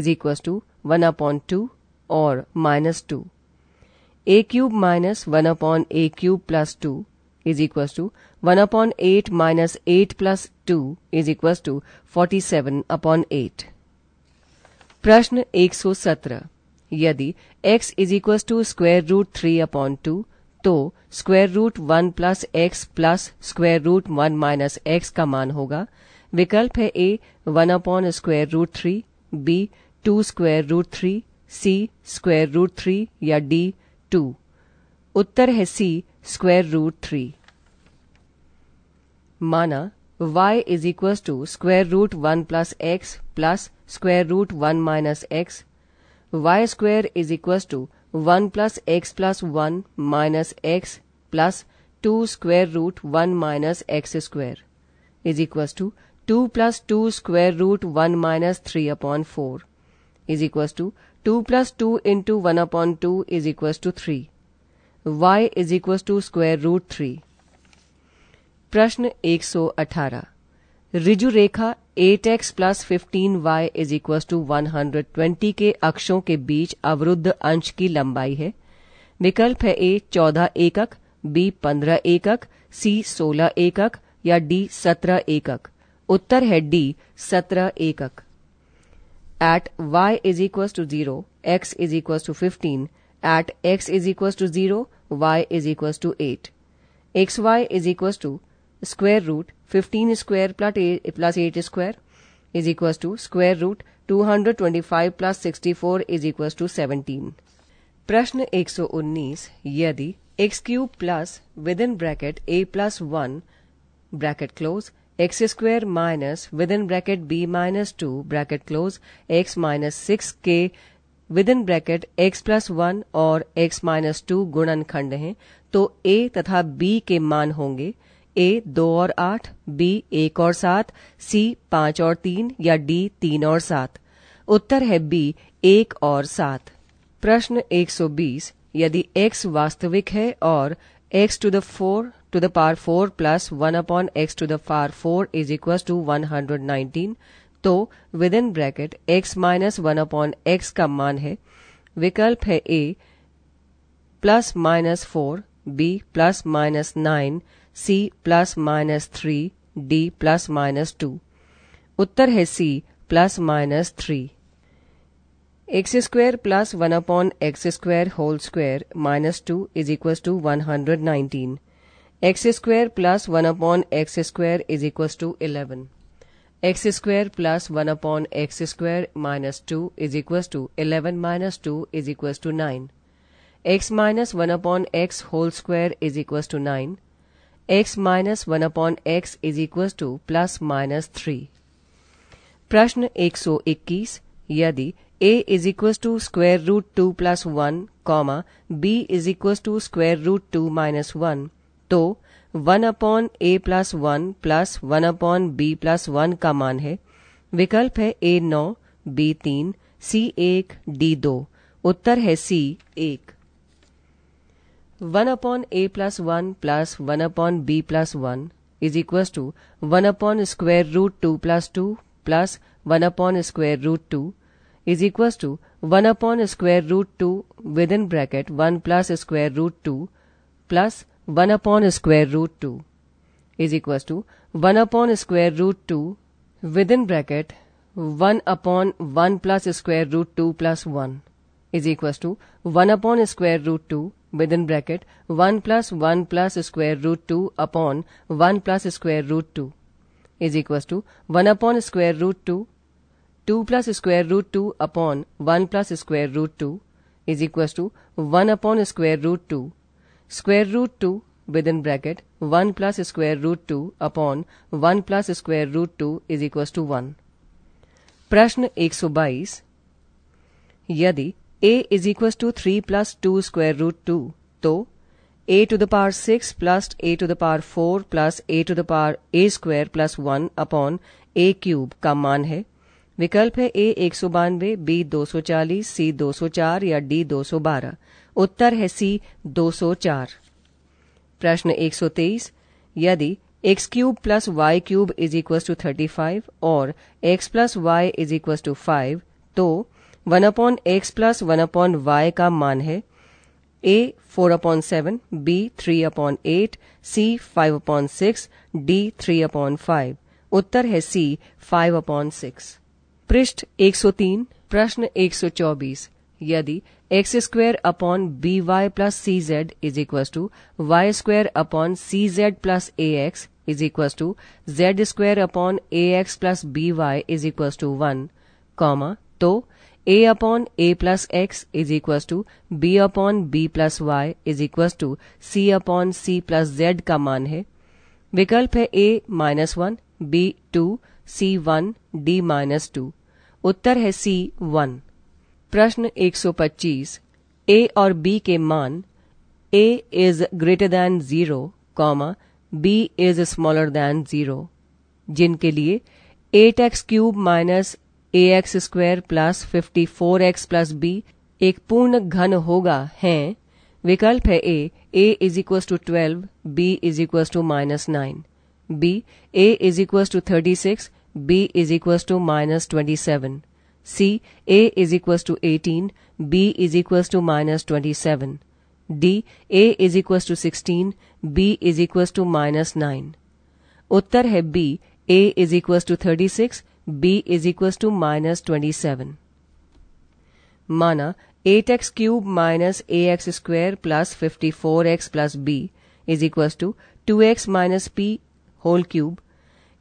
S1: is equals to 1 upon 2 or minus 2. a cube minus 1 upon a cube plus 2 is equals to 1 upon 8 minus 8 plus 2 is equals to 47 upon 8. प्रश्न 117 यदि x is equal to square root three upon two तो square root one plus x plus square root one minus x का मान होगा विकल्प है A one upon square root three B two square root three C square root three या D two उत्तर है C square root three माना y is equal to square root one plus x plus square root one minus x y square is equals to 1 plus x plus 1 minus x plus 2 square root 1 minus x square is equals to 2 plus 2 square root 1 minus 3 upon 4 is equals to 2 plus 2 into 1 upon 2 is equals to 3 y is equals to square root 3 प्रश्न 118 रिजु रेखा eight x plus fifteen y is equal to one hundred twenty के अक्षों के बीच अवरुद्ध अंश की लंबाई है विकल्प है ए चौदह एकक बी पंद्रह एकक सी सोलह एकक या डी सत्रह एकक उत्तर है डी सत्रह एकक eight y is equal to zero x is equal to fifteen eight x is equal to zero y is equal to eight x y is equal to root fifteen root plus eight square is equal to square root two hundred twenty five plus sixty four is equal to seventeen प्रश्न एक सौ उन्नीस यदि x cube plus with in bracket A plus one bracket close x square minus with in bracket b minus two bracket close x minus six के with in bracket x plus one और x minus two गुणनखंड हैं तो ए तथा B के मान होंगे ए दो और आठ बी एक और सात सी पांच और तीन या डी तीन और सात उत्तर है बी एक और सात प्रश्न 120 यदि x वास्तविक है और x to the four to the power four plus one upon x to the power four is equal to one hundred nineteen तो with in bracket x minus one upon x का मान है विकल्प है A plus minus four B plus minus nine C plus minus three D plus minus two उत्तर है C plus minus three x square plus one upon x square whole square minus two is equal to one hundred nineteen x square plus one upon x square is equal to eleven x square plus one upon x square minus two is equal to eleven minus two is equal to nine x minus one upon x whole square is equal to nine x minus one upon x is equal to plus minus three प्रश्न 121 यदि a is equal to square root two plus one comma b is equal to square root two minus one तो one upon a plus one plus one upon b plus one का मान है विकल्प है ए नौ B तीन सी एक D दो उत्तर है सी एक 1 upon a plus 1 plus 1 upon b plus 1 is equals to 1 upon square root 2 plus 2 plus 1 upon square root 2 is equals to 1 upon square root 2 within bracket 1 plus square root 2 plus 1 upon square root 2 is equals to 1 upon square root 2 within bracket 1 upon 1 plus square root 2 plus 1 is equals to 1 upon square root 2 within bracket 1 plus 1 plus square root 2 upon 1 plus square root 2 is equals to 1 upon square root 2 2 plus square root 2 upon 1 plus square root 2 is equals to 1 upon square root 2 square root 2 within bracket 1 plus square root 2 upon 1 plus square root 2 is equals to 1 प्रश्न 122 यदि a is equal to three plus two square root two तो a to the power six plus a to the power four plus a to the power a square plus one upon a cube का मान है विकल्प है ए एक सौ बानवे B दो सौ चालीस सी दो सौ चार या डी दो सौ बारह उत्तर है सी दो सौ चार प्रश्न एक सौ तेईस यदि x cube plus y cube is equal to thirty five और x plus y is equal to five तो one upon x plus one upon y का मान है A four upon seven B three upon eight C five upon six D three upon five उत्तर है C five upon six पृष्ठ 103 प्रश्न 124 यदि x square upon b y plus c z is equal to y square upon c z plus a x is equal to z square upon a x plus b y is equal to one comma तो a upon a plus x is equals to b upon b plus y is equals to c upon c plus z का मान है विकल्प है A minus one B to C one D minus two उत्तर है C one प्रश्न 125 ए और b के मान a is greater than zero comma b is smaller than zero जिनके लिए eight x cube minus a x square plus fifty four x plus b एक पूर्ण घन होगा है विकल्प है A a is equal to twelve b is equal to minus nine B a is equal to thirty six b is equal to minus twenty seven C A is equal to eighteen B is equal to minus twenty seven D a is equal to sixteen b is equal to minus nine उत्तर है B a is equal to thirty six b is equals to minus 27. Mana 8x cube minus ax square plus 54x plus b is equals to 2x minus p whole cube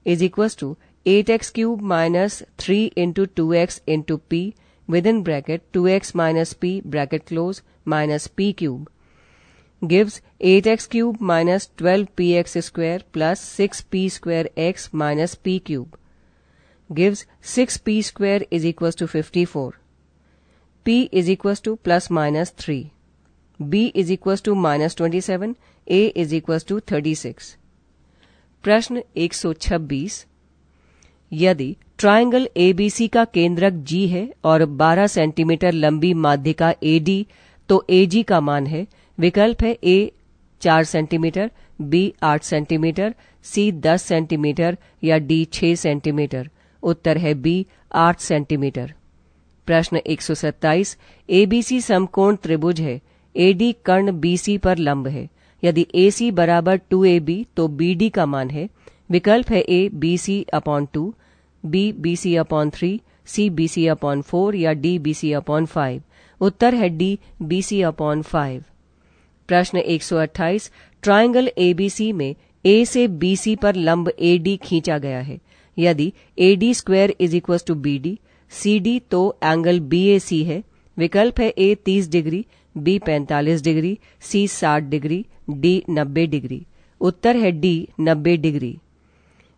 S1: is equals to 8x cube minus 3 into 2x into p within bracket 2x minus p bracket close minus p cube gives 8x cube minus 12px square plus 6p square x minus p cube. gives 6p square is equals to 54. p is equals to plus minus 3. b is equals to minus 27. a is equals to 36. प्रश्न 126 यदि triangle ABC का केंद्रक जी है और 12 centimetre लंबी माध्यिका AD तो एजी का मान है विकल्प है A 4 centimetre B 8 centimetre C 10 centimetre या डी 6 सेंटीमीटर उत्तर है बी आठ सेंटीमीटर प्रश्न 127 एबीसी समकोण त्रिभुज है एडी कर्ण बीसी पर लंब है यदि सी बराबर टू ए बी तो डी का मान है विकल्प है A B c upon two B B c upon three C B c upon four या D B c upon five उत्तर है D B c upon five प्रश्न 128 ट्रायंगल एबीसी में ए से बीसी पर लंब एडी खींचा गया है यदि A D square is equal to B D C D तो एंगल बी ए सी है विकल्प है ए तीस डिग्री बी पैंतालीस डिग्री सी साठ डिग्री डी नब्बे डिग्री उत्तर है डी नब्बे डिग्री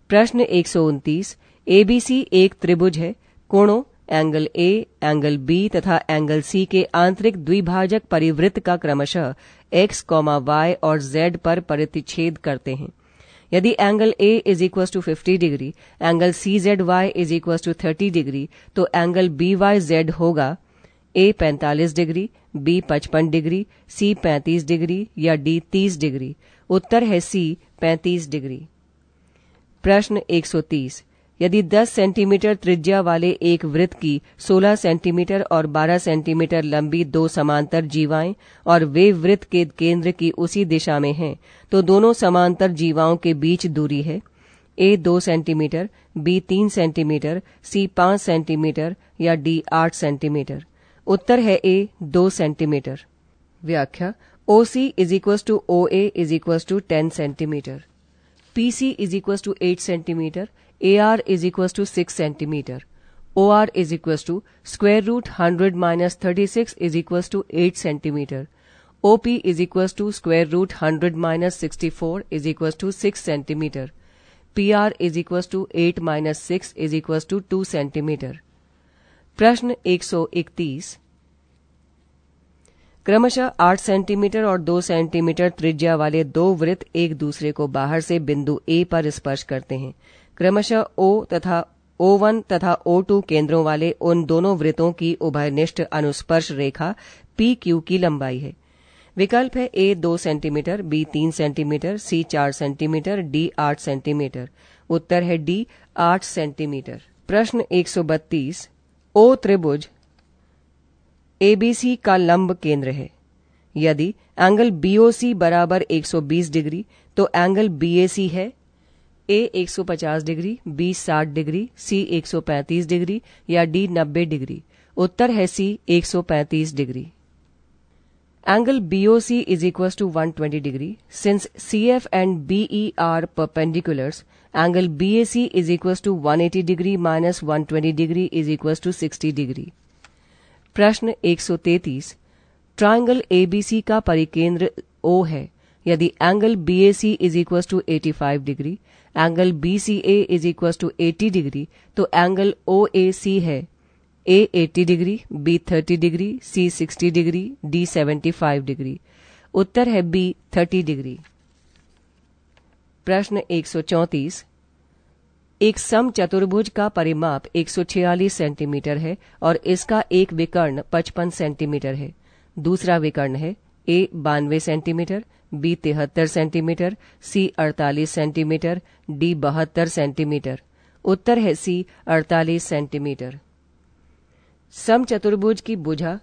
S1: प्रश्न एक सौ उन्तीस एबीसी एक त्रिभुज है कोणों एंगल ए एंगल बी तथा एंगल सी के आंतरिक द्विभाजक परिवृत्त का क्रमशः एक्स कॉमा वाई और जेड पर परिच्छेद करते हैं यदि angle A is equal to fifty degree angle C Z Y is equal to thirty degree तो एंगल बी वाई जेड होगा ए पैंतालीस डिग्री बी पचपन डिग्री सी पैंतीस डिग्री या डी तीस डिग्री उत्तर है सी पैंतीस डिग्री प्रश्न एक सौ तीस यदि 10 सेंटीमीटर त्रिज्या वाले एक वृत्त की 16 सेंटीमीटर और 12 सेंटीमीटर लंबी दो समांतर जीवाएं और वे वृत्त के केंद्र की उसी दिशा में हैं तो दोनों समांतर जीवाओं के बीच दूरी है ए दो सेंटीमीटर बी तीन सेंटीमीटर सी पांच सेंटीमीटर या डी आठ सेंटीमीटर उत्तर है ए दो सेंटीमीटर व्याख्या O C is equal to O A is equal to ten centimetre P C is equal to eight centimetre A R is equal to six centimetre O R is equal to square root hundred minus thirty six is equal to eight centimetre O P is equal to square root hundred minus sixty four is equal to six centimetre P R is equal to eight minus six is equal to two centimetre प्रश्न एक सौ इकतीस क्रमशः आठ centimetre और दो centimetre त्रिज्या वाले दो वृत्त एक दूसरे को बाहर से बिंदु ए पर स्पर्श करते हैं क्रमशः ओ तथा ओ वन तथा ओ टू केंद्रों वाले उन दोनों वृत्तों की उभयनिष्ठ अनुस्पर्श रेखा पी क्यू की लंबाई है विकल्प है ए दो सेंटीमीटर बी तीन सेंटीमीटर सी चार सेंटीमीटर डी आठ सेंटीमीटर उत्तर है डी आठ सेंटीमीटर प्रश्न 132 ओ त्रिभुज एबीसी का लंब केंद्र है यदि एंगल बीओसी बराबर 120 डिग्री तो एंगल बीएसी है A 150 degree B 60 degree C 135 degree या डी 90 डिग्री उत्तर है C 135 degree angle C is equal to one twenty degree since C F and BE are perpendiculars angle BAC is equal to one eighty degree minus one twenty degree is equal to sixty degree प्रश्न एक सौ 133 triangle ABC का परिकेंद्र O है यदि angle BAC is equal to eighty five degree angle B C A is equal to eighty degree तो angle O A C है A eighty degree B thirty degree C sixty degree D seventy five degree उत्तर है B thirty degree प्रश्न एक सौ चौंतीस एक सम चतुर्भुज का परिमाप 146 सेंटीमीटर है और इसका एक विकर्ण 55 सेंटीमीटर है दूसरा विकर्ण है ए बानवे सेंटीमीटर बी तिहत्तर सेंटीमीटर सी अड़तालीस सेंटीमीटर डी बहत्तर सेंटीमीटर उत्तर है सी अड़तालीस सेंटीमीटर सम चतुर्भुज की बुझा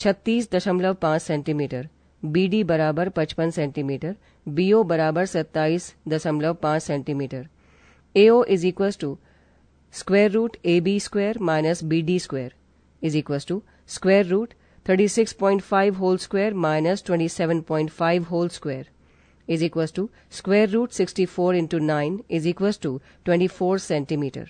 S1: छत्तीस दशमलव पांच सेंटीमीटर बी डी बराबर पचपन सेंटीमीटर बीओ बराबर सत्ताईस दशमलव पांच centimetre AO is equal to square root A B square minus B D square is equal to square root 36.5 whole square minus 27.5 whole square is equals to square root 64 into 9 is equals to 24 centimeter.